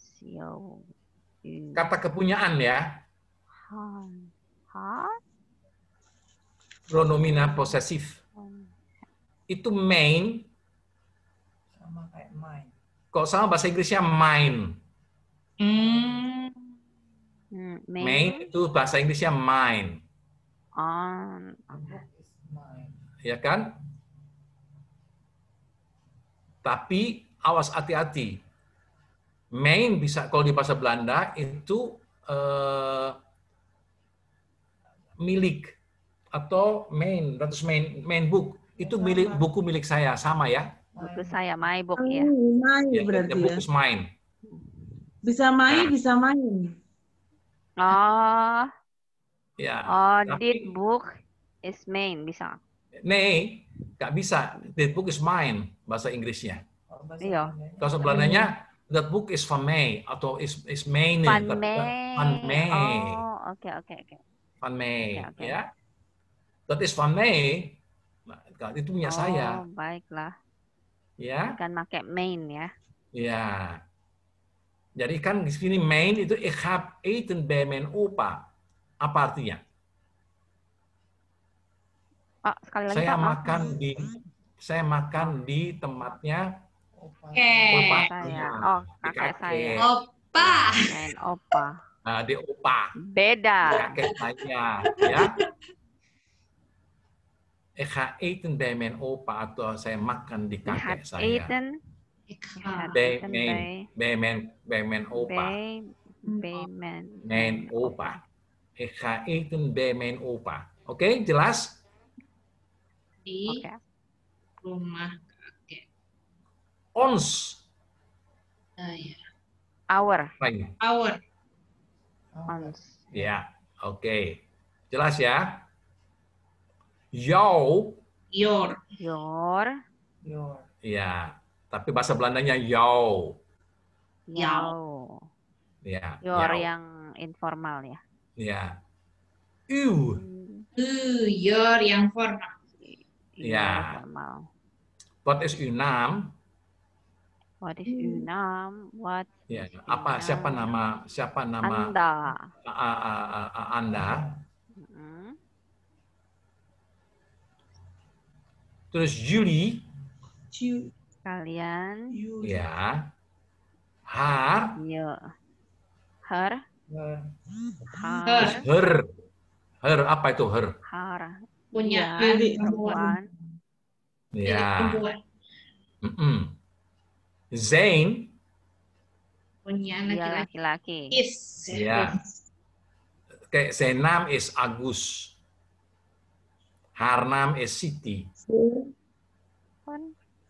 S1: Kata kepunyaan ya. heart
S2: Pronomina posesif. Itu main. Sama kayak mine. Kok sama bahasa Inggrisnya mine?
S1: Hmm. Hmm, main. main
S2: itu bahasa Inggrisnya mine
S1: on.
S2: Ya kan? Tapi awas hati-hati. Main bisa kalau di bahasa Belanda itu uh, milik atau main, ratus main main book itu milik buku milik saya sama ya?
S1: Buku saya main book ya. Hmm,
S2: main ya, ya, ya berarti. Ya, buku ya. Bisa
S1: main, nah. bisa main. Oh. Ya. Oh, tapi, did book is main bisa?
S2: Nee, gak bisa. That book is mine bahasa Inggrisnya. Oh, bahasa iya. Kalau sebelahnya, that book is for me atau is is mijn. Van mij. Van me. Oh,
S1: oke okay, oke okay, oke. Okay.
S2: Van me, okay, okay. ya. That is van me. Nah, itu punya oh, saya.
S1: baiklah. Ya. Kan pakai main ya.
S2: Ya. Jadi kan di sini main itu ikhab eaten eten bij opa. Apa artinya?
S1: Pak, ah, sekali lagi, saya Pak, makan maaf.
S2: di saya makan di tempatnya
S1: Opa. Okay. Opa. Saya. Oh, Opa.
S2: opa. Nah, di opa. Beda. Kakek saya, ya. Ik ga eten bij opa atau saya makan di kakek saya. eaten
S1: Bij mijn,
S2: bij mijn, bij mijn opa.
S1: Bij men
S2: mijn opa ga eten bij mijn opa. Oké, okay? jelas?
S1: Di okay. rumah kakek. Ons. Uh, yeah. Our. Right. Our. Ons.
S2: Ya, oke. Okay. Jelas ya? Jou.
S1: Your. Your. Your.
S2: Ya, tapi bahasa Belandanya jou.
S1: Jou.
S2: Ya. Your yau.
S1: yang informal ya.
S2: Ya. U.
S1: Uh, your yang formal.
S2: Ya. Yeah. What is your name?
S1: What is your name? What?
S2: Ya, yeah. apa Name? siapa nama siapa nama Anda? A, a, a, a, a, anda. Hmm. Terus Julie.
S1: Ju Kalian. Ya. Yeah.
S2: Har. Yo. Ya.
S1: Her. Har.
S2: Her. Her apa itu her?
S1: Har. Punya milik ya, perempuan.
S2: Ya. Mm -mm. Zain.
S1: Punya iya, laki-laki. Is. Ya.
S2: Kayak Zainam is Agus. Harnam is Siti.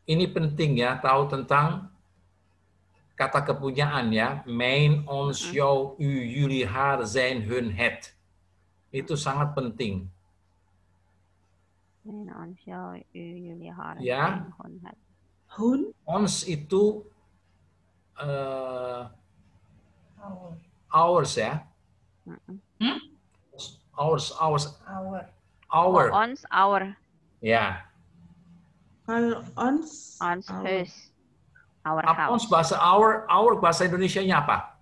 S2: Ini penting ya, tahu tentang kata kepunyaan ya. main on show u, jullie, hun, het. Itu sangat penting.
S1: main ons, jou, u, jullie,
S2: hun, Ons itu uh, hours ya. Hmm? Hours, hours. Hour. Hour. Oh, ons, hour. Ya.
S1: Yeah. Ons, ons.
S2: Our house. bahasa our our bahasa Indonesianya apa?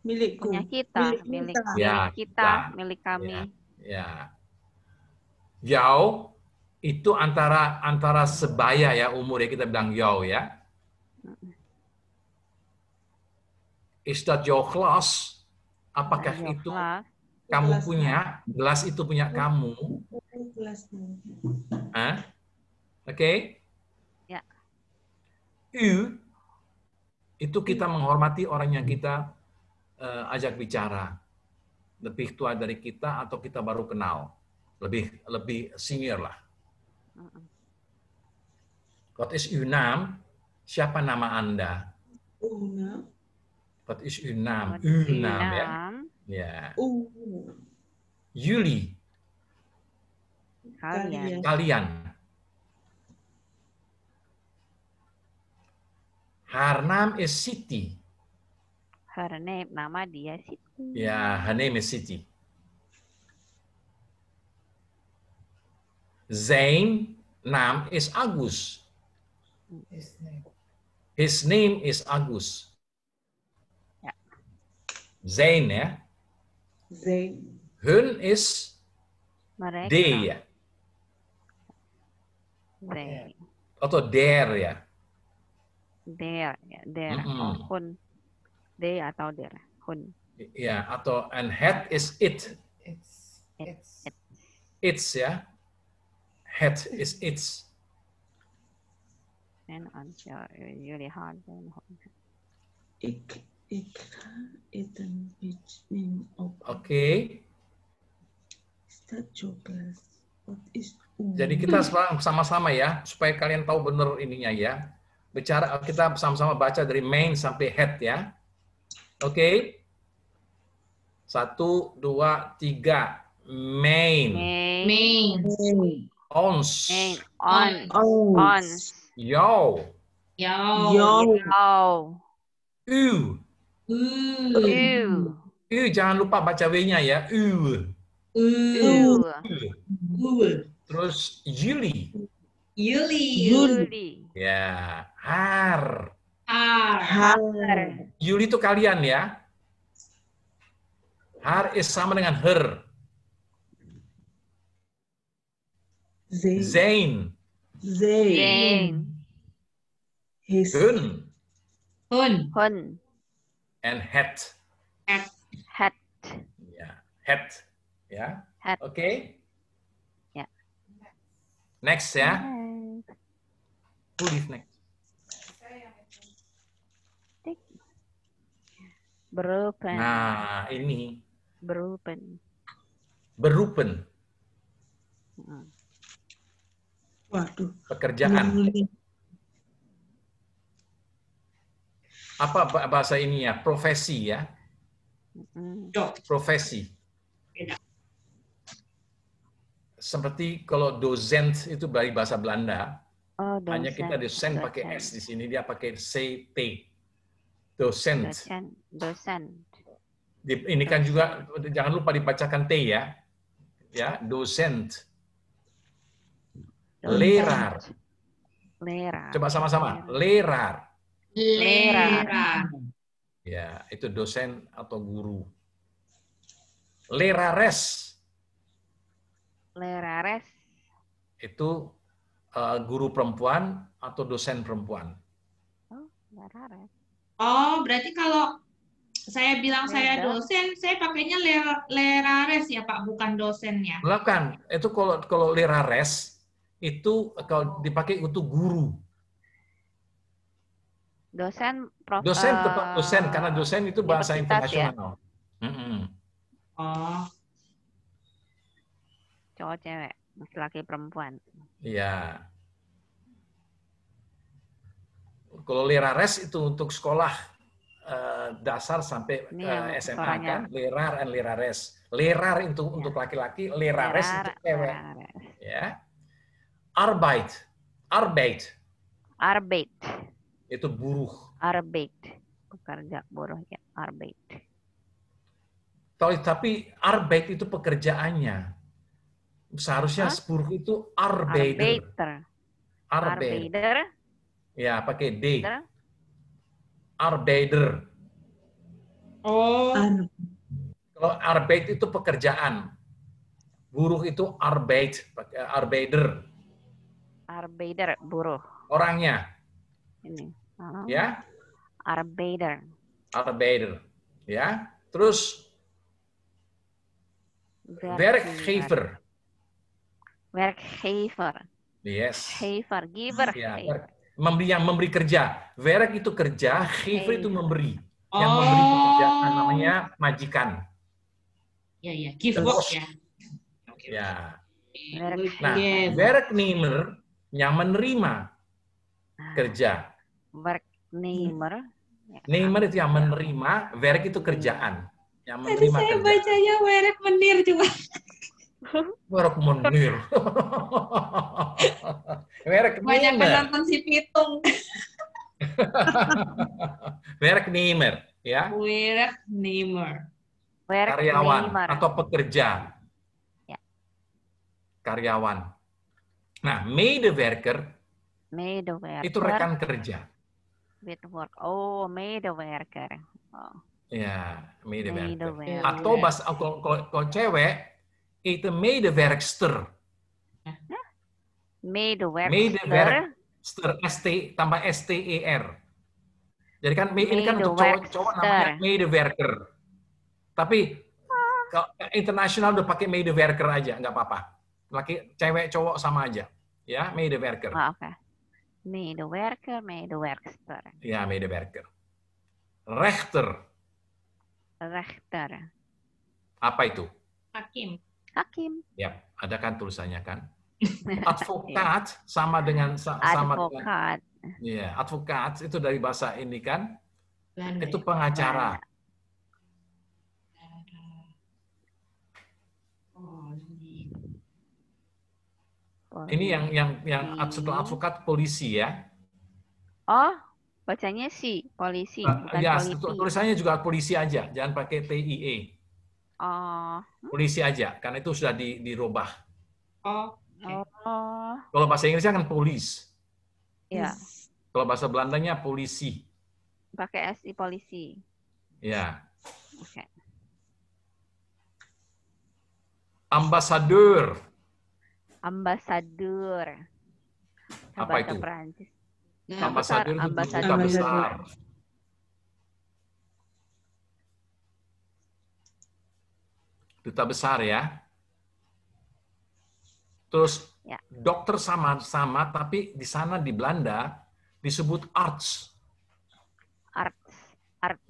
S1: Milikku. Punya kita, milik, ya, milik kita, ya, kita, milik kami. Ya.
S2: ya. Yao itu antara antara sebaya ya umur ya kita bilang yao ya. Is that your class? Apakah nah, itu class. kamu gelas punya? Gelas itu punya kamu. Gelas. Huh? Oke. Okay? U, itu kita iya. menghormati orang yang kita uh, ajak bicara. Lebih tua dari kita atau kita baru kenal. Lebih lebih senior lah. What is your name? Siapa nama Anda? What is your name? ya. Ya. Yuli.
S1: Kalian. Kalian.
S2: Her name is Siti.
S1: Her name, nama dia Siti.
S2: Yeah, her name is Siti. Zain name is Agus. His name, is Agus. Yeah. Zain ya. Zain. Hun is mereka. Zain. ya. Atau there ya
S1: their their ya, mm -hmm. hun they atau their hun ya yeah, atau and head is it
S2: it's it's, it's ya head is its and until
S1: really hard then hun ik
S2: ik iten between oke okay. start jobless what is Jadi kita sekarang sama-sama ya, supaya kalian tahu benar ininya ya bicara kita sama-sama baca dari main sampai head ya. Oke. Okay. Satu, dua, tiga. Main.
S1: Main. Ons. Main. On. Ons. Ons.
S2: Yo.
S1: Yo. Yo.
S2: Yo. U. U. U. U. Jangan lupa baca W-nya ya. U.
S1: U. U.
S2: U. Terus Yuli.
S1: Yuli. Yuli.
S2: Ya. Har. Har. Yuli itu kalian ya. Har is sama dengan her. Zain. Zain. Zain. Zain. His. Hun.
S1: Hun. Hun.
S2: And hat.
S1: Hat. Hat.
S2: Ya. Hat. Ya. Hat. Oke. Okay. Ya. Next ya. Who is next? Berupen. Nah, ini.
S1: Berupen.
S2: Berupen. Hmm. Waduh. Pekerjaan. Apa bahasa ini ya? Profesi ya. Hmm. Profesi. Iya. Seperti kalau dosen itu dari bahasa Belanda,
S1: oh, hanya kita dosen
S2: pakai S di sini, dia pakai CT dosen. Dosen. Dosen. ini kan juga jangan lupa dibacakan T ya. Ya, dosen. Lerar. Lerar. Coba sama-sama. Lerar.
S1: Lerar.
S2: Ya, itu dosen atau guru. Lerares.
S1: Lerares.
S2: Itu eh, guru perempuan atau dosen perempuan.
S1: Oh, lerares. Oh, berarti kalau saya bilang saya dosen, saya pakainya lerares ya Pak, bukan dosen ya?
S2: Bukan, itu kalau kalau lerares itu kalau dipakai untuk guru.
S1: Dosen, prof, dosen tepat eh, dosen karena dosen itu bahasa ya? internasional. Ya? Mm -hmm. Oh. Cowok cewek, laki-laki perempuan.
S2: Iya. Kalau res itu untuk sekolah uh, dasar sampai uh, eh, SMA orangnya. kan, Lerar and Lerares. Lerar itu ya. untuk laki-laki, lira res untuk cewek. Ya. Arbeit, Arbeit. Arbeit. Itu buruh.
S1: Arbeit. Pekerja buruh ya, Arbeit.
S2: Tapi Arbeit itu pekerjaannya. Seharusnya Hah? buruh itu Arbeiter.
S1: Arbeiter. Arbeiter.
S2: Ya, pakai D. Arbeider. Oh. Anu. Kalau arbeit itu pekerjaan. Buruh itu pakai eh, arbeider.
S1: Arbeider, buruh.
S2: Orangnya. Ini. Oh. Ya.
S1: Arbeider.
S2: Arbeider. Ya. Terus werkgever.
S1: Werkgever. Yes. Gever, giver. Ya,
S2: memberi yang memberi kerja. Verek itu kerja, khifri itu iya. memberi. Yang memberi oh. pekerjaan namanya majikan.
S1: Iya, iya. Ya ya, give work
S2: ya. Okay. Ya. Nah, verek nimer yang menerima nah. kerja.
S1: Verek nimer.
S2: Nimer itu yang menerima, verek itu kerjaan. Yang menerima Tadi saya kerja.
S1: bacanya werek menir cuma.
S2: Merek menir. Merek Banyak penonton
S1: si Pitung.
S2: Merek Nimer, ya.
S1: Merek Nimer. Karyawan Nimer. atau
S2: pekerja. Ya. Karyawan. Nah, worker.
S1: the worker. Itu rekan kerja. With work. Oh, worker. Oh.
S2: Ya, The worker. Atau bahasa kalau, kalau, kalau cewek eten medewerkster.
S1: Medewerkster. Hmm. Medewerkster.
S2: ST tambah S-T-E-R. Jadi kan me, ini kan untuk cowok, cowok namanya medewerker. Tapi kalau internasional udah pakai medewerker aja, nggak apa-apa. Laki cewek cowok sama aja. Ya, medewerker. Oh, oke. Okay.
S1: Medewerker, medewerkster.
S2: Ya, medewerker. Rechter.
S1: Rechter. Apa itu? Hakim
S2: hakim. Ya, ada kan tulisannya kan? Advokat sama dengan sama advokat. Iya, advokat itu dari bahasa ini kan? Belanda. Itu pengacara.
S1: Polisi.
S2: Ini yang yang yang setelah advokat polisi ya?
S1: Oh, bacanya sih polisi. Ah, bukan ya, polisi.
S2: tulisannya juga polisi aja, jangan pakai TIE.
S1: Oh.
S2: Polisi aja, karena itu sudah di, dirubah.
S1: Oh. Okay. Oh.
S2: Kalau bahasa Inggrisnya kan polis. Iya. Yeah. Kalau bahasa Belandanya polisi.
S1: Pakai SI polisi. Iya. Yeah. Oke. Okay.
S2: Ambasador.
S1: Ambasador. Apa itu? Perancis. ambasador ambasador itu
S2: duta besar ya. Terus ya. dokter sama-sama, tapi di sana di Belanda disebut arts. Arts, arts.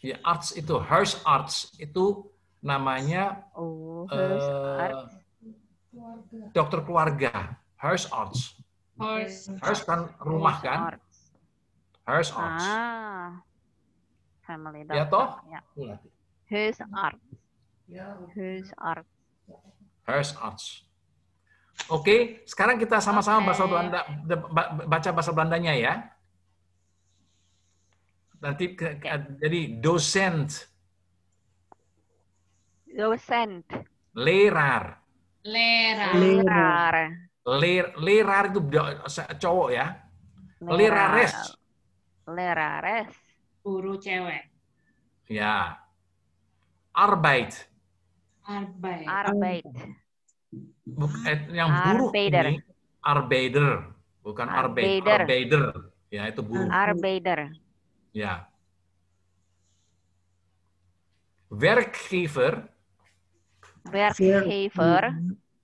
S2: Ya arts itu Hearst Arts itu namanya oh, uh, Arts. dokter keluarga Hearst Arts.
S1: Hearst,
S2: kan rumah Hirsch kan. Arts. Hearst Arts.
S1: Ah, family ya doctor. Ya toh. Ya. Hearst Arts. Ya, Hers
S2: arts, Oke, sekarang kita sama-sama okay. bahasa Belanda baca bahasa Belandanya ya. Nanti ke, okay. jadi dosen.
S1: Dosen.
S2: Lerar.
S1: Lerar. Lerar.
S2: Ler, lerar itu cowok ya. Lerares.
S1: Lerares. Guru cewek.
S2: Ya. Arbeid.
S1: Arbeit. Arbeit.
S2: Buk, eh, yang buruk Arbeider. ini Arbeider, bukan Arbeit. Arbeider. Arbeider. Ya, itu buruk.
S1: Arbeider.
S2: Ya. Werkgever.
S1: Werkgever.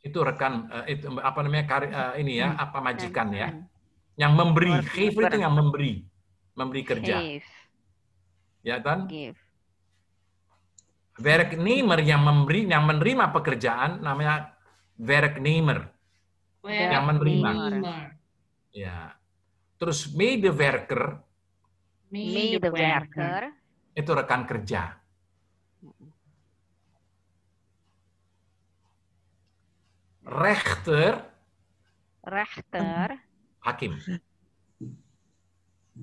S2: Itu rekan uh, itu apa namanya kari, uh, ini ya, hmm. apa majikan ya. Hmm. Yang memberi, Werkgever. itu yang memberi, memberi kerja. Give. Ya kan? Give. Werknemer yang memberi yang menerima pekerjaan namanya Werknemer.
S1: Werk Yang menerima.
S2: Ya. Terus worker
S1: the worker
S2: Itu rekan kerja. Rechter.
S1: Rechter. Hakim.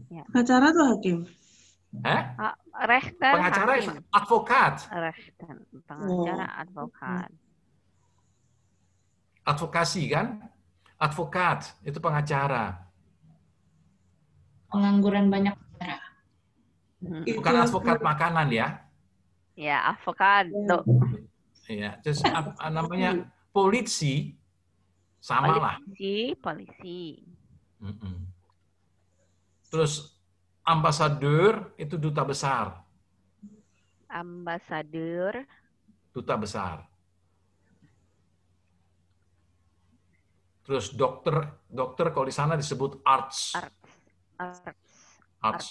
S1: Ya. Pengacara tuh hakim. Eh? Rechter. Pengacara hakim.
S2: advokat.
S1: Rechter. Pengacara oh. advokat.
S2: Advokasi kan? Advokat itu pengacara.
S1: Pengangguran banyak negara.
S2: Hmm. Bukan advokat makanan ya?
S1: Ya, advokat.
S2: Iya, terus namanya hmm. polisi sama polisi, lah.
S1: Polisi, polisi.
S2: Mm -mm. Terus ambasador itu duta besar.
S1: Ambasador.
S2: Duta besar. Terus dokter, dokter kalau di sana disebut arts. Arts. Arts. arts.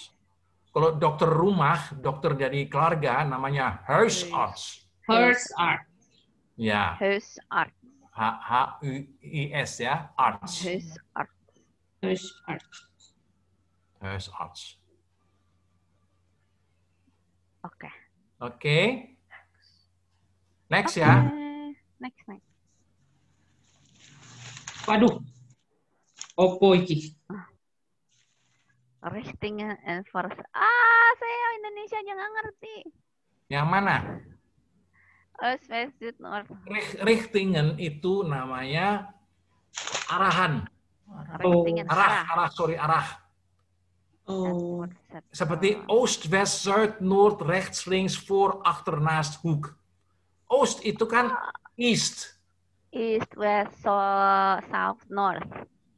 S2: Kalau dokter rumah, dokter dari keluarga namanya Hers Arts.
S1: Hers Arts. Ya. Hers Arts.
S2: H H U I S ya, Arts.
S1: Hers Arts. Hers Arts.
S2: Hers Arts. Oke. Okay. Oke. Okay. Next okay. ya. Next, next. Waduh. Oppo iki? Ah.
S1: Resting and force. Ah, saya Indonesia jangan ngerti. Yang mana? Oh, Nord.
S2: Richtingen itu namanya arahan. Richtingen, arah, arah, sorry, arah. Oh. Seperti oost, west, zuid, noord, rechts, links, voor, achter, naast, hoek.
S1: Oost itu kan
S2: east.
S1: East, west, so, south, north.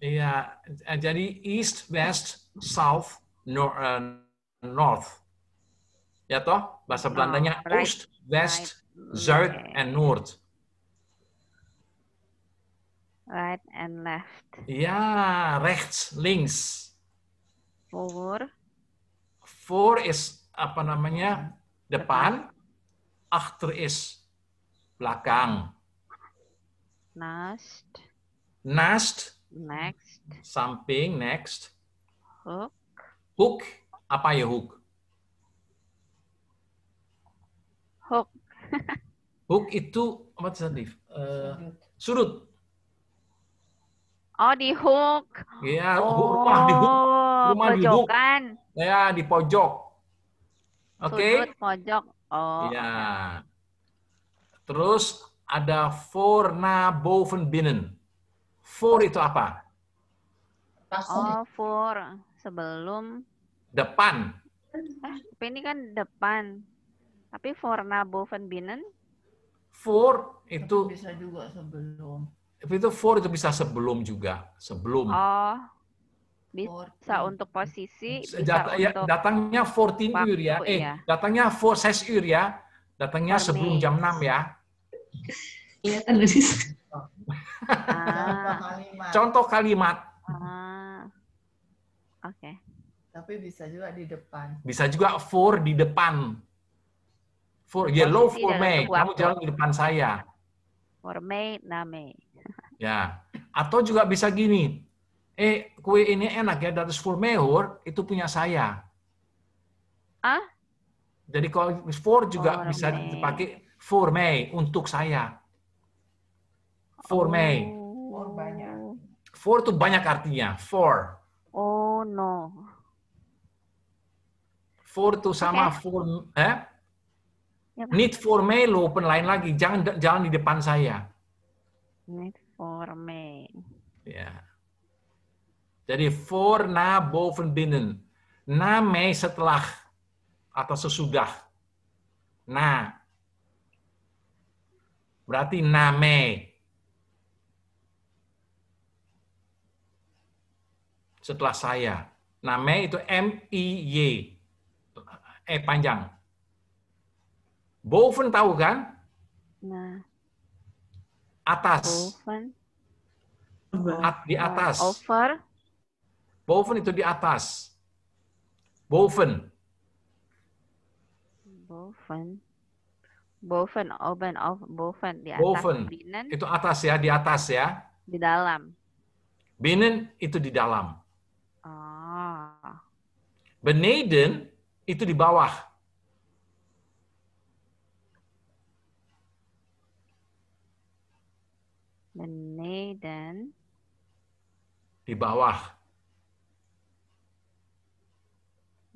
S2: Iya, jadi east, west, south, nor, uh, north. Ya toh, bahasa Belandanya oh, right. oost, west, right. zuid, okay. and noord.
S1: Right and left.
S2: Iya, rechts, links. Four. Four is apa namanya? Depan. After is belakang.
S1: Next.
S2: Next. Next. Samping, next. Hook. Hook. Apa ya hook? Hook. hook itu apa sih, Uh, Surut.
S1: Oh, di hook.
S2: Iya, oh, rumah di hook. Rumah di hook. Ya, di pojok. Oke. Okay. Sudut pojok. Oh. Iya. Terus ada binnen. For itu apa?
S1: Oh, for sebelum
S2: depan.
S1: Eh, ini kan depan. Tapi binnen.
S2: For itu bisa juga sebelum itu four itu bisa sebelum juga, sebelum.
S1: Oh. Bisa untuk posisi,
S2: bisa ya, untuk ya, datangnya 14 waktu, ya. Eh, ya. datangnya four six ur ya. Datangnya sebelum jam enam ya. Iya kan,
S1: Ah.
S2: Contoh kalimat.
S1: Ah. Oke. Okay. Tapi bisa juga di depan.
S2: Bisa juga for di depan. For yellow for May. Kamu jalan di depan saya. For
S1: May, Name.
S2: Ya. Atau juga bisa gini, eh kue ini enak ya dari mehur, itu punya saya. Ah? Jadi kalau for juga for bisa me. dipakai for me untuk saya. For oh. me. For banyak. For itu banyak artinya. For. Oh no. For itu sama okay. for eh? Yep. Ya. Need for me lo open lain lagi. Jangan jalan di depan saya.
S1: Need Formen.
S2: Ya. Jadi for na boven binnen. Name setelah atau sesudah. Na. Berarti name. Setelah saya. Name itu M-I-Y. E eh, panjang. Boven tahu kan? Nah. Atas. Oven. At, di atas. Over. Boven itu di atas. Boven. Boven.
S1: Boven, oven, of boven di atas. Boven. Itu
S2: atas ya, di atas ya.
S1: Di dalam.
S2: Binen itu di dalam.
S1: Oh.
S2: Beneden itu di bawah. dan di bawah.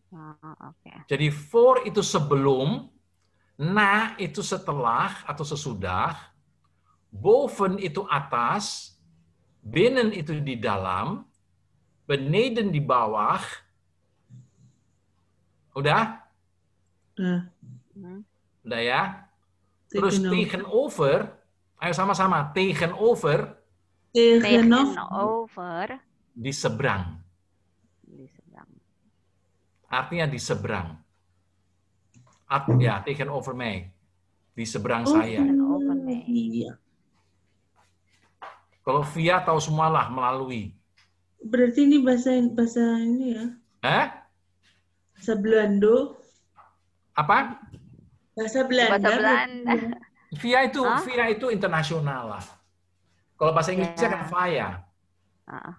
S1: Oh, okay.
S2: Jadi for itu sebelum, na itu setelah atau sesudah, boven itu atas, binnen itu di dalam, beneden di bawah. Udah?
S1: Udah. Hmm.
S2: ya? Terus taken over? ayo sama-sama, taken over
S1: taken over
S2: di seberang. Di seberang. Artinya di seberang. Art, ya, taken over me. Di seberang oh, saya. Iya. Kalau via tahu semualah melalui.
S1: Berarti ini bahasa bahasa ini ya?
S2: Eh? Bahasa Belanda. Apa? Bahasa Belanda. Bahasa Belanda. Ya. Via itu, ah? via itu internasional lah kalau bahasa Inggrisnya kan fire. Uh.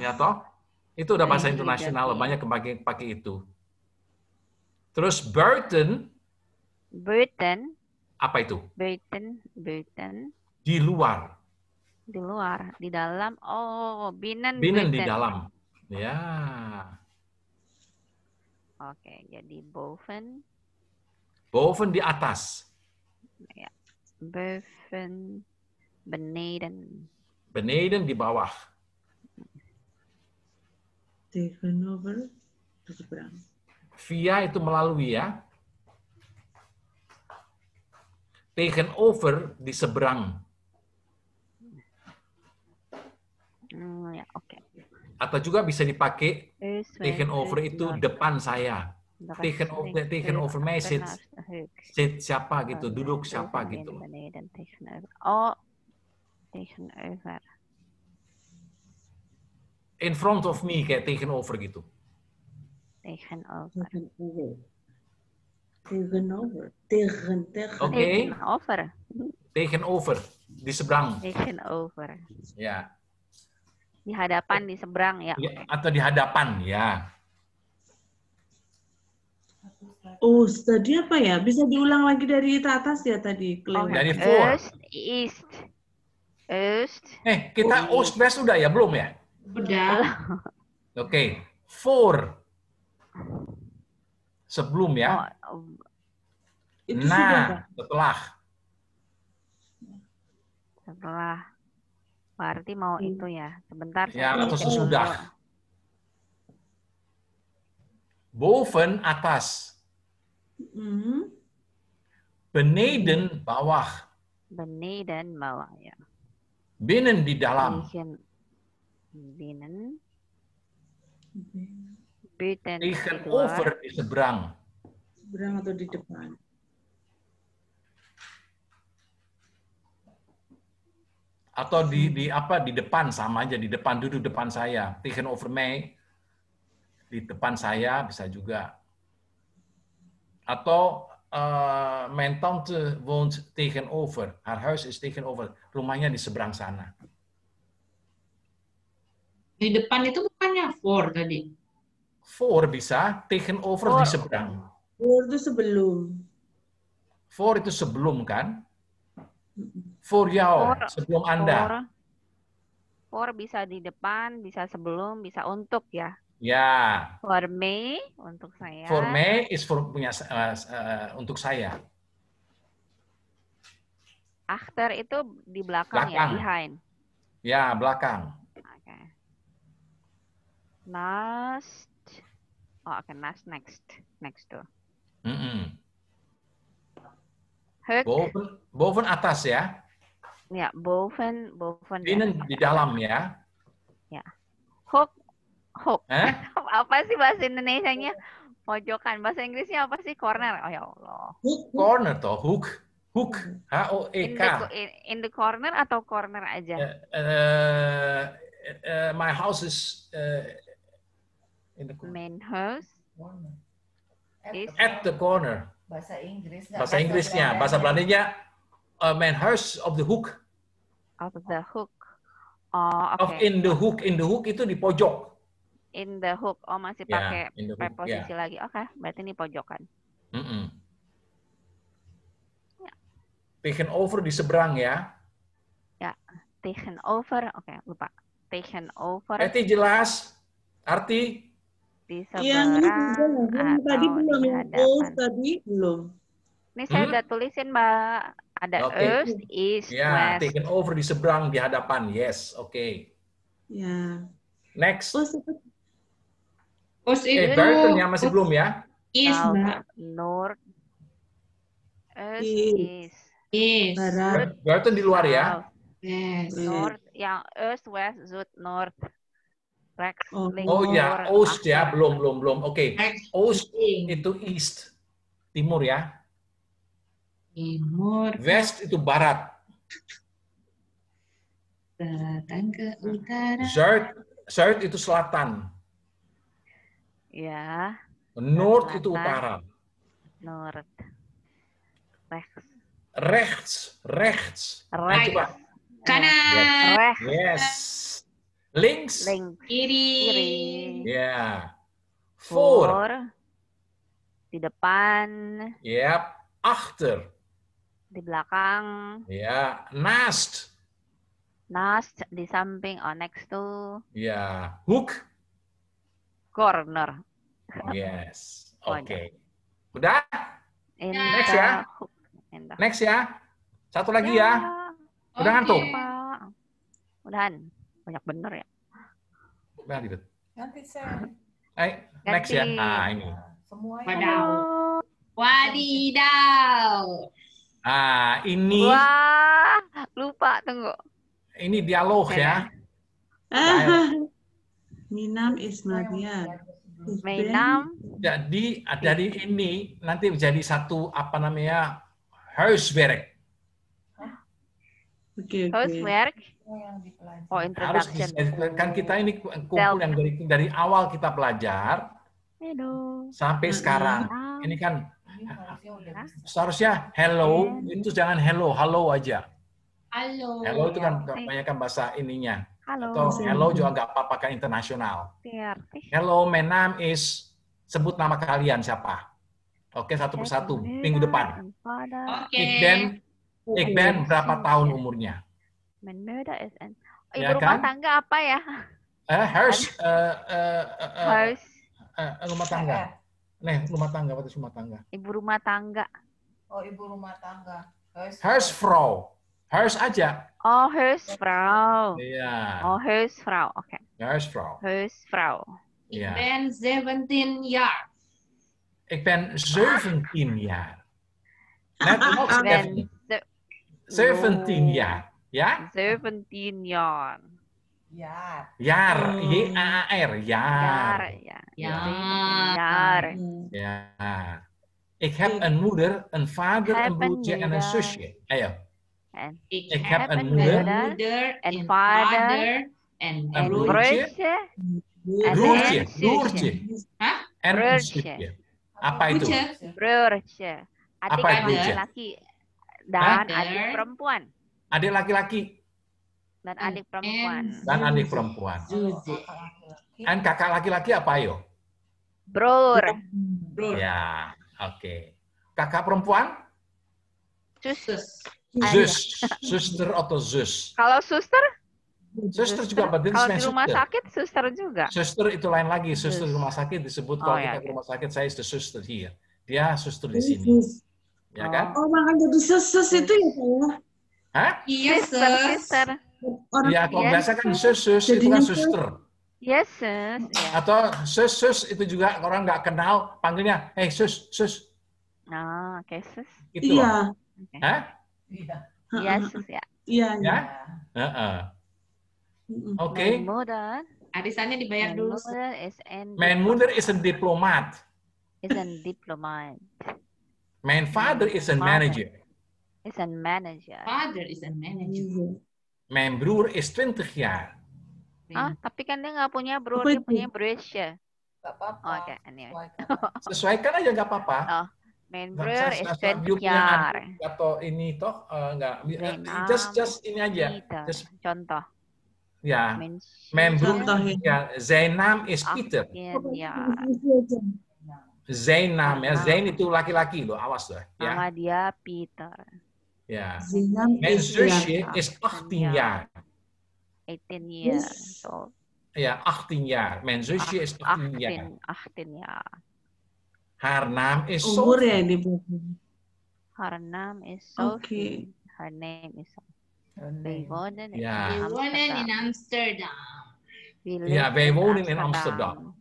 S2: Ya toh? Itu udah bahasa iya, iya, internasional, iya. banyak pakai pakai itu. Terus Burton.
S1: Burton. Apa itu? Burton, Burton.
S2: Di luar.
S1: Di luar, di dalam. Oh, binen. Binen di dalam.
S2: Ya. Oke,
S1: okay, jadi boven.
S2: Boven di atas.
S1: Ya. Boven Beneden.
S2: Beneden di bawah.
S1: Taken over
S2: seberang Via itu melalui ya. Taken over di seberang. Hmm, ya, Atau juga bisa dipakai taken over itu depan saya. Taken over, taken over message. Sit siapa gitu, duduk siapa gitu.
S1: Oh, Tegenover.
S2: In front of me, kayak tegenover gitu.
S1: Tegenover. Tegenover. Tegenover. Tegen, tegen. Okay. Tegenover.
S2: Tegenover. Di seberang.
S1: Tegenover. Ya. Di hadapan, di seberang ya. ya
S2: atau di hadapan, ya.
S1: Oh, tadi apa ya? Bisa diulang lagi dari atas ya tadi? Oh, dari four. east. East.
S2: Eh, kita uh. sudah ya? Belum ya? Sudah. Oke. Okay. Four. Sebelum ya. Oh, oh. nah, setelah.
S1: Setelah. Berarti mau hmm. itu ya. Sebentar. Ya, atau sesudah.
S2: Boven atas.
S1: -hmm.
S2: Beneden bawah.
S1: Beneden bawah ya.
S2: Binnen di dalam.
S1: Binen. Binen. Tegen over di seberang. Seberang atau di depan.
S2: Atau di, di apa di depan sama aja di depan duduk depan saya. taken over me di depan saya bisa juga. Atau uh, mijn tante woont tegenover. Haar huis is tegenover. Rumahnya di seberang sana.
S1: Di depan itu bukannya voor, tadi?
S2: Voor bisa, tegenover for. di seberang.
S1: Voor itu sebelum.
S2: Voor itu sebelum kan? For jou, for. sebelum Anda.
S1: For. bisa di depan, bisa sebelum, bisa untuk ya?
S2: Ya.
S1: For me untuk saya. For me
S2: is for punya uh, uh, untuk saya.
S1: After itu di belakang, ya, belakang. ya, behind.
S2: Ya, belakang.
S1: Oke. Okay. Last. Oh, oke, okay. last next. Next tuh. Mm -mm. Boven,
S2: boven atas ya.
S1: Ya, boven, boven. Ini
S2: di dalam ya. Ya.
S1: Hook Hope. apa sih bahasa Indonesia-nya? Pojokan. Bahasa Inggrisnya apa sih? Corner. Oh ya Allah.
S2: Hook corner toh, hook. Hook, H O E K. In the,
S1: in, the corner atau corner aja?
S2: Uh, uh, uh, my house is uh, in the corner. Main house. At, is at the corner. Bahasa Inggris. Bahasa Inggrisnya, bahasa Belandanya uh, main house of the hook.
S1: Of the hook. Oh, okay. Of in the hook,
S2: in the hook itu di pojok
S1: in the hook. Oh, masih ya, pakai preposisi ya. yeah. lagi. Oke, okay, berarti ini pojokan.
S2: Mm -mm. Yeah. Taken over di seberang ya.
S1: Ya, yeah. taken over. Oke, okay, lupa. Taken over. Berarti jelas.
S2: Arti? Di iya, seberang ya, tadi belum Oh, Tadi belum. Ini saya
S1: hmm? udah tulisin, Mbak. Ada okay. earth, east, yeah, ya, west. taken
S2: over di seberang, di hadapan. Yes, oke. Okay. Ya. Yeah. Next. Oh,
S1: Coach eh, Barton ya masih belum ya? Is, Mbak. North. Is.
S2: Is. Barat. Burton di luar ya? Yes. North
S1: yang east, west, south, north. Rex, oh, oh ya, Oost
S2: ya, belum, belum, belum. Oke, okay. Oost itu east, timur ya. Timur. West itu barat. Selatan ke
S1: utara. Zert,
S2: Zert itu selatan.
S1: Ya.
S2: North itu utara.
S1: North. Rechts.
S2: Rechts. Rechts. Rechts. Nah, coba.
S1: Kanan. Rechts. Yes. Links. Links. Kiri. Kiri.
S2: Ya. Yeah. Voor. Four.
S1: Di depan.
S2: Yep. Achter.
S1: Di belakang. Ya. Yeah.
S2: Naast.
S1: Naast. Di samping. Oh, next to. Ya. Yeah. Hook corner.
S2: Yes. Oke. Okay. Udah? Next ya. Next ya. Satu lagi ya. ya. Udah okay. tuh. Udahan. Banyak bener ya. Nanti. ribet. Ganti Eh, next ya. Nah, ini. Semuanya.
S1: Wadidaw.
S2: Ah, ini.
S1: Wah, lupa tunggu.
S2: Ini dialog okay. ya.
S1: Minam is not yet. Minam.
S2: Jadi dari ini nanti menjadi satu apa namanya Hauswerk.
S1: Okay, okay. Oh, oh introduction. Harus
S2: kan kita ini kumpulan dari dari awal kita belajar hello. sampai nah, sekarang. Iya. Ini kan seharusnya hello iya. itu jangan hello, hello aja.
S1: Hello. Hello itu
S2: kan iya. banyak kan bahasa ininya
S1: Halo. Atau hello
S2: juga nggak apa-apa kan internasional. Eh. Hello, my name is sebut nama kalian siapa. Oke, satu persatu minggu depan.
S1: Oke. Okay. Ikben, Ikben
S2: berapa iya. tahun umurnya?
S1: Menmeda is an. Oh, ibu ya, rumah kan? tangga apa ya?
S2: Eh, Hers. Uh, uh, uh, Uh, rumah tangga. Nih, rumah tangga, apa rumah tangga?
S1: Ibu rumah tangga. Oh, ibu rumah tangga. Hers. Hers Frau.
S2: aja.
S1: Oh, huisvrouw. Ja. Oh, huisvrouw. Oké.
S2: Okay. Huisvrouw.
S1: Huisvrouw. Ja. Ik ben 17 jaar.
S2: Ik ben 17 jaar. Net nog 17. 17 jaar. Ja?
S1: 17 jaar. Jaar.
S2: Jaar. Mm. j a r Jaar.
S1: Jaar.
S2: Ja. Ik heb een moeder, een vader, een broertje en een zusje. Ah, ja. and
S1: ik and mother, and Father and en een broertje,
S2: and broertje, apa itu
S1: zusje. Apa itu? Adik laki-laki dan adik perempuan.
S2: Adik laki-laki dan adik perempuan. Dan adik perempuan. Dan kakak laki-laki apa yo? Bror. Bro. Ya, oke. Okay. Kakak perempuan?
S1: Sus. Iya. Zus, suster
S2: atau zus.
S1: Kalau suster?
S2: Suster juga badan Kalau di rumah suster. sakit
S1: suster juga. Suster
S2: itu lain lagi. Suster di rumah sakit disebut oh, kalau ya, kita di iya. rumah sakit saya itu suster here. Dia suster di iya, sini. Ya kan? Oh,
S1: makanya jadi sus-sus itu ya, Pak? Ya? Hah? Iya, suster. ya, kalau biasa kan sus-sus
S2: itu kan suster.
S1: Yes, sus.
S2: Yeah. Atau sus-sus itu juga orang nggak kenal panggilnya, eh hey, sus, sus. Oh, oke, okay, sus. Itu iya.
S1: Yeah. Hah? Iya.
S2: Iya, ya. iya. iya, ya. Iya. Ya. Oke. Man
S1: modern. Arisannya dibayar Man dulu. Modern is an Man
S2: mother is a diplomat.
S1: Is a diplomat.
S2: Man father is a manager.
S1: Is a manager. Father is a manager. Iya.
S2: Man broer is 20 jaar. Ah,
S1: tapi kan dia nggak punya broer, dia punya broertje. Gak apa-apa. Oh, oke, okay. anyway.
S2: Sesuaikan aja nggak apa-apa. Oh
S1: main brewer es pensiar
S2: atau ini toh eh, nggak eh, just just ini aja gitu, just contoh ya main brewer toh ya Zainam is ah, Peter iya, iya.
S1: ya.
S2: Zainam ya Zain itu laki-laki loh awas loh ya nama
S1: dia Peter
S2: ya Menzurshe is Akhtinyar
S1: 18 years old
S2: ya 18 Akhtinyar Menzurshe is 18
S1: Akhtinyar
S2: Oh, Haar naam is Sophie.
S1: Haar naam is Sophie. Okay. Her name is Sophie. Wij wonen, in, Amsterdam. Ja, wij wonen in Amsterdam.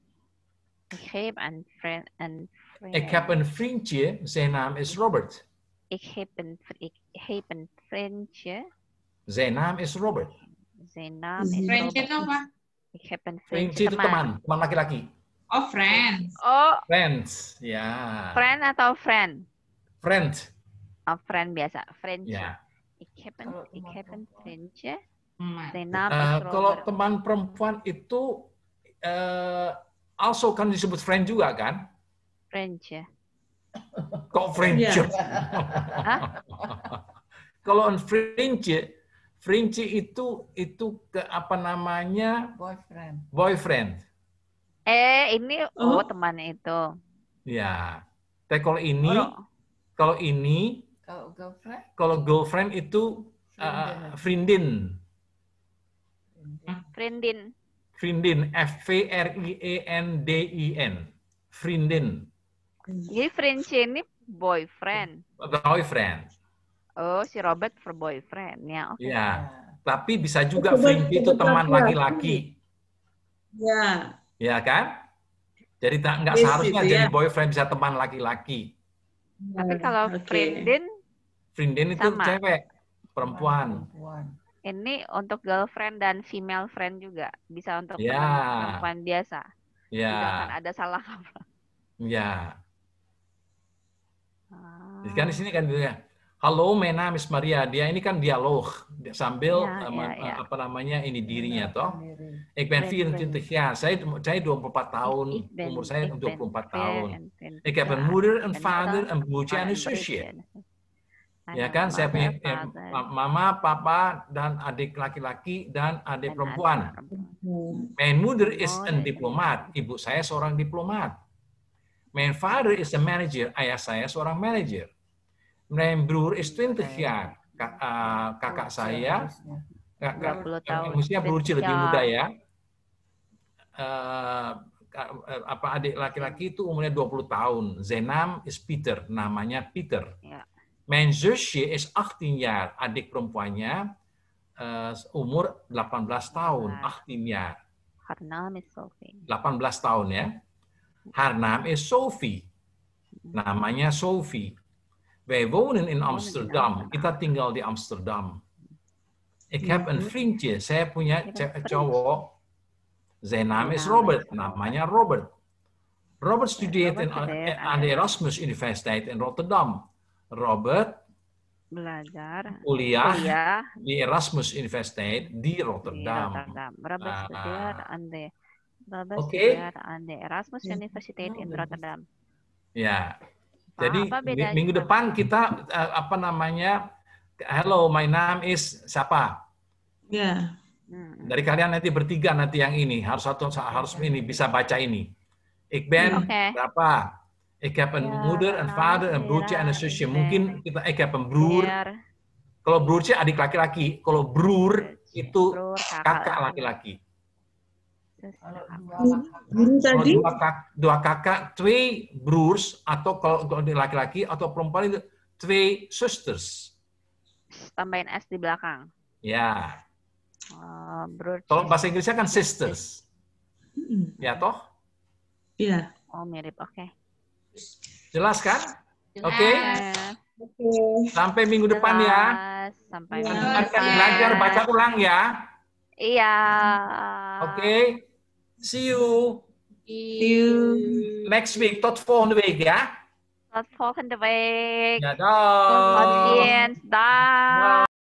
S1: Ik heb een vriend, een Ik heb een
S2: vriendje, zijn naam is Robert.
S1: Ik heb een, ik heb een vriendje.
S2: Zijn naam is Robert.
S1: Zijn naam is Robert. Vriendje Ik heb een vriendje. Vriendje man,
S2: man, laki-laki.
S1: Oh, friends. Oh.
S2: Friends, ya. Yeah. Friend
S1: atau friend?
S2: Friend. Oh,
S1: friend biasa. Friend. Ya. Yeah. Ik happen, it happen ya. uh, kalau
S2: teman perempuan itu uh, also kan disebut friend juga kan? Friend ya. Kok French? Iya. ya? kalau on French, French itu itu ke apa namanya?
S1: Boyfriend.
S2: Boyfriend.
S1: Eh, ini oh, oh temannya itu.
S2: Ya. Tapi kalau ini oh. kalau ini
S1: kalau girlfriend
S2: kalau girlfriend itu eh, eh, friendin. Friendin. Friendin, F V R I E N D I N. Friendin.
S1: Jadi friend ini boyfriend.
S2: Boyfriend.
S1: Oh, si Robert for boyfriend ya. Okay. Ya.
S2: Tapi bisa juga friend itu teman laki-laki.
S1: Ya.
S2: Ya kan? Jadi tak nggak yes, iya seharusnya jadi ya. boyfriend bisa teman laki-laki.
S1: Tapi nah, kalau okay. friendin
S2: friendin itu sama. cewek, perempuan. perempuan.
S1: Ini untuk girlfriend dan female friend juga, bisa untuk yeah. Ya. perempuan biasa. Ya. Tidak ada salah
S2: apa. Ya. Ah. Kan di sini kan gitu ya Halo, my Name is Maria. Dia ini kan dialog sambil ya, eh, ya, ya. apa namanya ini dirinya ya, toh. Ik ben 24 jaar. Saya saya 24 tahun. Ben, Umur saya 24 ben, tahun. ik heb een moeder, een vader, een broertje en een zusje. Ya kan, saya punya eh, mama, papa, dan adik laki-laki dan adik perempuan. My mother is oh, a diplomat. Ibu saya seorang diplomat. My father is a manager. Ayah saya seorang manager. Brian Brewer itu entusias kakak, oh, kakak saya kakak, usia Brewer lebih muda ya uh, apa adik laki-laki itu umurnya 20 tahun. Zenam is Peter, namanya Peter. Ya. Menzershe is 18 jaar, adik perempuannya uh, umur 18 tahun, nah. 18 jaar.
S1: Harnam is Sophie.
S2: 18 tahun ya. Harnam is Sophie. Hmm. Namanya Sophie. Wij wonen in Amsterdam. Kita tinggal di Amsterdam. Ik heb een mhm. vriendje. Saya punya cowok. Zijn naam is Robert. Namanya Robert. Robert studeert in, aan de Erasmus Universiteit in Rotterdam. Robert
S1: belajar kuliah, di Erasmus
S2: Universiteit di Rotterdam. Rotterdam.
S1: Robert ah. studeert aan de Robert okay. studeert aan de Erasmus Universiteit in Rotterdam.
S2: Ya. Yeah. Jadi ah, minggu depan kita uh, apa namanya? Hello, my name is siapa? Ya. Yeah. Hmm. Dari kalian nanti bertiga nanti yang ini harus satu harus ini bisa baca ini. Ik ben okay. berapa? Ik heb een yeah. moeder, een vader, een broertje en een zusje. Mungkin kita ik heb een broer. Kalau broertje adik laki-laki, kalau broer itu kakak laki-laki. Guru tadi? Dua, kak, dua kakak, three broers, atau kalau laki-laki atau perempuan itu three sisters.
S1: Tambahin S di belakang. Ya. Uh,
S2: kalau Tolong bahasa Inggrisnya kan sisters. -hmm. Ya toh? Iya. Oh mirip, oke. Okay. Jelas kan? Oke. Okay? Okay. Sampai minggu Jelas. depan ya.
S1: Sampai iya. minggu depan. Belajar baca ulang ya. Iya.
S2: Oke. Okay. See you. See you. Next week. Tot volgende week, ja?
S1: Tot volgende week. Ja,
S2: dag. Tot ziens.
S1: Dag.